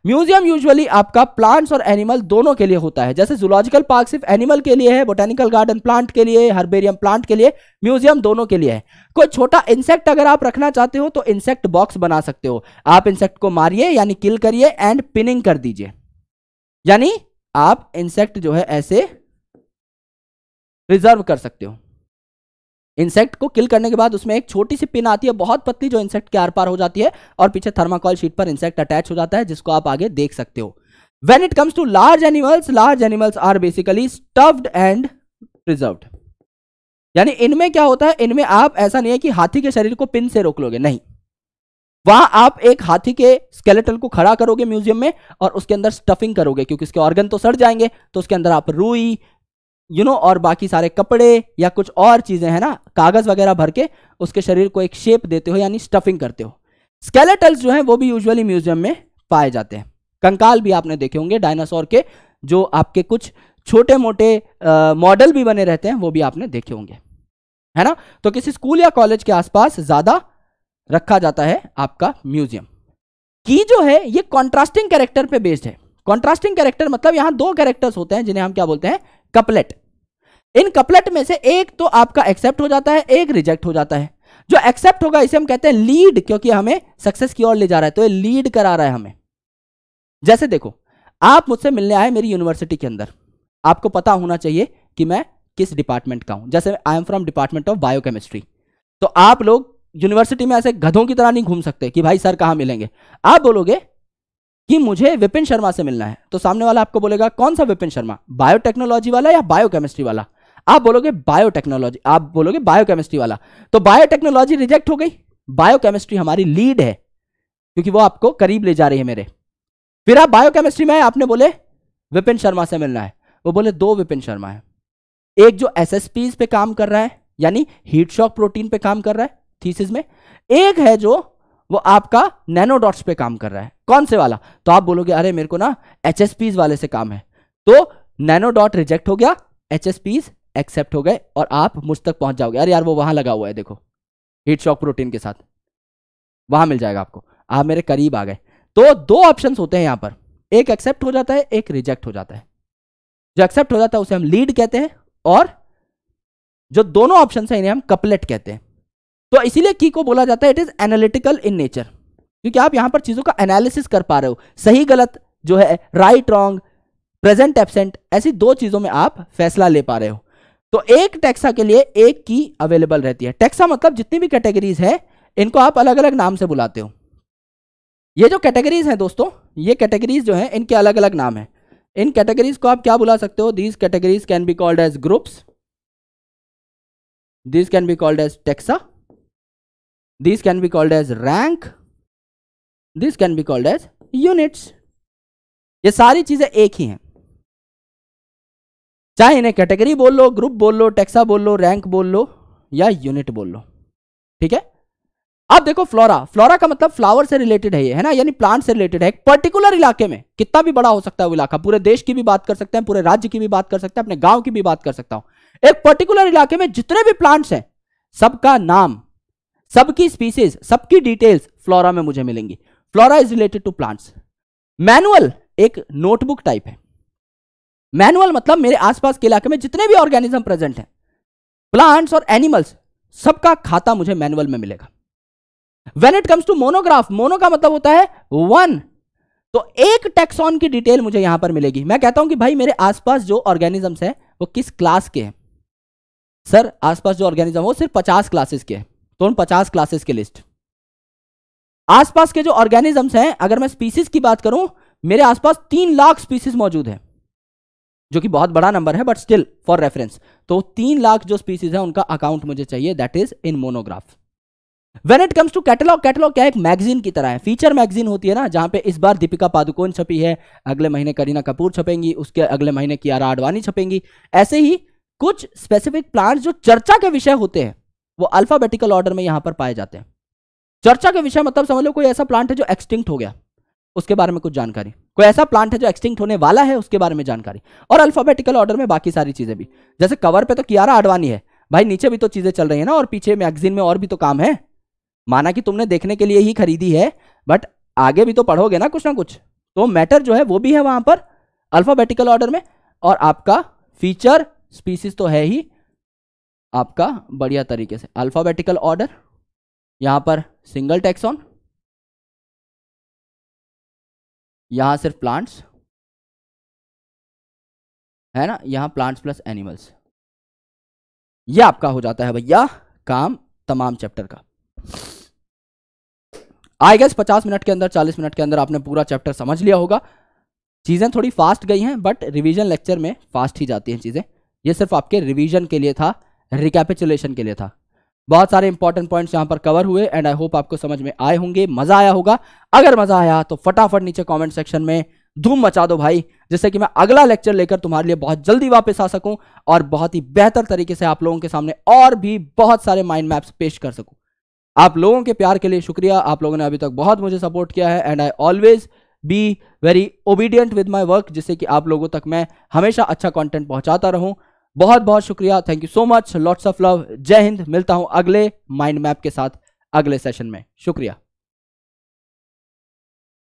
म्यूजियम यूजुअली आपका प्लांट्स और एनिमल दोनों के लिए होता है जैसे जूलॉजिकल पार्क सिर्फ एनिमल के लिए है बोटेनिकल गार्डन प्लांट के लिए हर्बेरियम प्लांट के लिए म्यूजियम दोनों के लिए है कोई छोटा इंसेक्ट अगर आप रखना चाहते हो तो इंसेक्ट बॉक्स बना सकते हो आप इंसेक्ट को मारिए यानी किल करिए एंड पिनिंग कर दीजिए यानी आप इंसेक्ट जो है ऐसे रिजर्व कर सकते हो इंसेक्ट को किल करने के बाद उसमें एक छोटी सी पिन आती है बहुत पतली जो इंसेक्ट के आर पार हो जाती है और पीछे थर्माकॉल शीट पर इंसेक्ट अटैच हो जाता है जिसको आप आगे देख सकते हो when it comes to large animals large animals are basically stuffed and preserve यानी इनमें क्या होता है इनमें आप ऐसा नहीं है कि हाथी के शरीर को पिन से रोक लोगे नहीं वहां आप एक हाथी के स्केलेटल को खड़ा करोगे म्यूजियम में और उसके अंदर स्टफिंग करोगे क्योंकि उसके ऑर्गन तो सड़ जाएंगे तो उसके अंदर आप रूई यू नो और बाकी सारे कपड़े या कुछ और चीज़ें हैं ना कागज़ वगैरह भर के उसके शरीर को एक शेप देते हो यानी स्टफिंग करते हो स्केलेटल्स जो है वो भी यूजुअली म्यूजियम में पाए जाते हैं कंकाल भी आपने देखे होंगे डायनासोर के जो आपके कुछ छोटे मोटे मॉडल भी बने रहते हैं वो भी आपने देखे होंगे है ना तो किसी स्कूल या कॉलेज के आसपास ज़्यादा रखा जाता है आपका म्यूजियम की जो है ये कॉन्ट्रास्टिंग कैरेक्टर पे बेस्ड है कॉन्ट्रास्टिंग कैरेक्टर मतलब यहां दो कैरेक्टर्स होते हैं जिन्हें हम क्या बोलते हैं कपलेट इन कपलेट में से एक तो आपका एक्सेप्ट हो जाता है एक रिजेक्ट हो जाता है जो एक्सेप्ट होगा इसे हम कहते हैं लीड क्योंकि हमें सक्सेस की ओर ले जा रहा है तो ये लीड करा रहा है हमें जैसे देखो आप मुझसे मिलने आए मेरी यूनिवर्सिटी के अंदर आपको पता होना चाहिए कि मैं किस डिपार्टमेंट का हूं जैसे I am from department of biochemistry तो आप लोग यूनिवर्सिटी में ऐसे गधों की तरह नहीं घूम सकते कि भाई सर कहां मिलेंगे आप बोलोगे कि मुझे विपिन शर्मा से मिलना है तो सामने वाला आपको बोलेगा कौन सा विपिन शर्मा बायोटेक्नोलॉजी वाला या बायोकेमिस्ट्री वाला आप बोलोगे बायोटेक्नोलॉजी आप बोलोगे बायोकेमिस्ट्री वाला तो बायोटेक्नोलॉजी रिजेक्ट हो गई बायोकेमिस्ट्री हमारी लीड है क्योंकि वो आपको करीब ले जा रही है मेरे फिर आप बायोकेमिस्ट्री में आए आपने बोले विपिन शर्मा से मिलना है वो बोले दो विपिन शर्मा है एक जो एस पे काम कर रहा है यानी हीट शॉक प्रोटीन पे काम कर रहा है थीसिस में एक है जो वो आपका नैनोडॉट्स पे काम कर रहा है कौन से वाला तो आप बोलोगे अरे मेरे को ना एच वाले से काम है तो नैनोडॉट रिजेक्ट हो गया एच एक्सेप्ट हो गए और आप मुझ तक पहुंच जाओगे अरे यार वो वहां लगा हुआ है देखो हीट शॉक प्रोटीन के साथ वहां मिल जाएगा आपको आप मेरे करीब आ गए तो दो ऑप्शन होते हैं यहां पर एक एक्सेप्ट हो जाता है एक रिजेक्ट हो जाता है जो एक्सेप्ट हो जाता है उसे हम लीड कहते हैं और जो दोनों ऑप्शन है इन्हें हम कपलेट कहते हैं तो इसीलिए की को बोला जाता है it is analytical in nature क्योंकि आप यहां पर चीजों का एनालिसिस कर पा रहे हो सही गलत जो है राइट रॉन्ग प्रेजेंट एबसेंट ऐसी दो चीजों में आप फैसला ले पा रहे हो तो एक टैक्सा के लिए एक की अवेलेबल रहती है टैक्सा मतलब जितनी भी कैटेगरीज है इनको आप अलग अलग नाम से बुलाते हो ये जो कैटेगरीज हैं दोस्तों ये कैटेगरीज जो हैं इनके अलग अलग नाम हैं इन कैटेगरीज को आप क्या बुला सकते हो these categories can be called as groups these can be called as taxa these can be called as rank this can be called as units ये सारी चीजें एक ही हैं चाहे इन्हें कैटेगरी बोल लो ग्रुप बोल लो टेक्सा बोल लो रैंक बोल लो या यूनिट बोल लो ठीक है अब देखो फ्लोरा फ्लोरा का मतलब फ्लावर से रिलेटेड है ये है ना यानी प्लांट से रिलेटेड है एक पर्टिकुलर इलाके में कितना भी बड़ा हो सकता है वो इलाका पूरे देश की भी बात कर सकते हैं पूरे राज्य की भी बात कर सकते हैं अपने गांव की भी बात कर सकता हूं एक पर्टिकुलर इलाके में जितने भी प्लांट्स हैं सबका नाम सबकी स्पीसीज सबकी डिटेल्स फ्लोरा में मुझे मिलेंगी flora is related to plants manual एक नोटबुक टाइप है मैनुअल मतलब मेरे आसपास के इलाके में जितने भी ऑर्गेनिज्म प्रेजेंट हैं प्लांट्स और एनिमल्स सबका खाता मुझे मैनुअल में मिलेगा when it comes to monograph mono का मतलब होता है वन तो एक टेक्सॉन की डिटेल मुझे यहां पर मिलेगी मैं कहता हूं कि भाई मेरे आसपास जो ऑर्गेनिजम्स हैं वो किस क्लास के हैं सर आसपास जो ऑर्गेनिज्म वो सिर्फ पचास क्लासेस के हैं तो उन पचास क्लासेस की लिस्ट आसपास के जो ऑर्गेनिजम्स हैं अगर मैं स्पीसीज की बात करूं मेरे आसपास तीन लाख स्पीसीज मौजूद है जो कि बहुत बड़ा नंबर है बट स्टिल फॉर रेफरेंस तो तीन लाख जो स्पीसीज है उनका अकाउंट मुझे चाहिए that is in monograph when it comes to catalogue catalogue क्या एक मैगजीन की तरह है फीचर मैगजीन होती है ना जहां पे इस बार दीपिका पादुकोण छपी है अगले महीने करीना कपूर छपेंगी उसके अगले महीने कियारा आडवाणी छपेंगी ऐसे ही कुछ स्पेसिफिक प्लांट जो चर्चा के विषय होते हैं वो अल्फाबेटिकल ऑर्डर में यहां पर पाए जाते हैं चर्चा के विषय मतलब समझ लो कोई ऐसा प्लांट है जो एक्सटिंक्ट हो गया उसके बारे में कुछ जानकारी कोई ऐसा प्लांट है जो एक्सटिंक्ट होने वाला है उसके बारे में जानकारी और अल्फाबेटिकल ऑर्डर में बाकी सारी चीज़ें भी जैसे कवर पे तो कियारा आडवाणी है भाई नीचे भी तो चीज़ें चल रही है ना और पीछे मैगजीन में और भी तो काम है माना कि तुमने देखने के लिए ही खरीदी है बट आगे भी तो पढ़ोगे ना कुछ ना कुछ तो मैटर जो है वो भी है वहां पर अल्फाबेटिकल ऑर्डर में और आपका फीचर स्पीसीज तो है ही आपका बढ़िया तरीके से अल्फाबेटिकल ऑर्डर यहां पर सिंगल टैक्सॉन यहाँ सिर्फ प्लांट्स है ना यहाँ प्लांट्स प्लस एनिमल्स ये आपका हो जाता है भैया काम तमाम चैप्टर का आई गेस पचास मिनट के अंदर चालीस मिनट के अंदर आपने पूरा चैप्टर समझ लिया होगा चीज़ें थोड़ी फास्ट गई हैं बट रिवीजन लेक्चर में फास्ट ही जाती हैं चीज़ें ये सिर्फ आपके रिवीजन के लिए था रिकैपिचुलेशन के लिए था बहुत सारे इंपॉर्टेंट पॉइंट्स यहाँ पर कवर हुए एंड आई होप आपको समझ में आए होंगे मजा आया होगा अगर मजा आया तो फटाफट नीचे कॉमेंट सेक्शन में धूम मचा दो भाई जिससे कि मैं अगला लेक्चर लेकर तुम्हारे लिए बहुत जल्दी वापस आ सकूं और बहुत ही बेहतर तरीके से आप लोगों के सामने और भी बहुत सारे माइंड मैप्स पेश कर सकूं आप लोगों के प्यार के लिए शुक्रिया आप लोगों ने अभी तक बहुत मुझे सपोर्ट किया है and I always be very obedient with my work जिससे कि आप लोगों तक मैं हमेशा अच्छा कॉन्टेंट पहुंचाता रहूं बहुत बहुत शुक्रिया thank you so much lots of love जय हिंद मिलता हूं अगले माइंड मैप के साथ अगले सेशन में शुक्रिया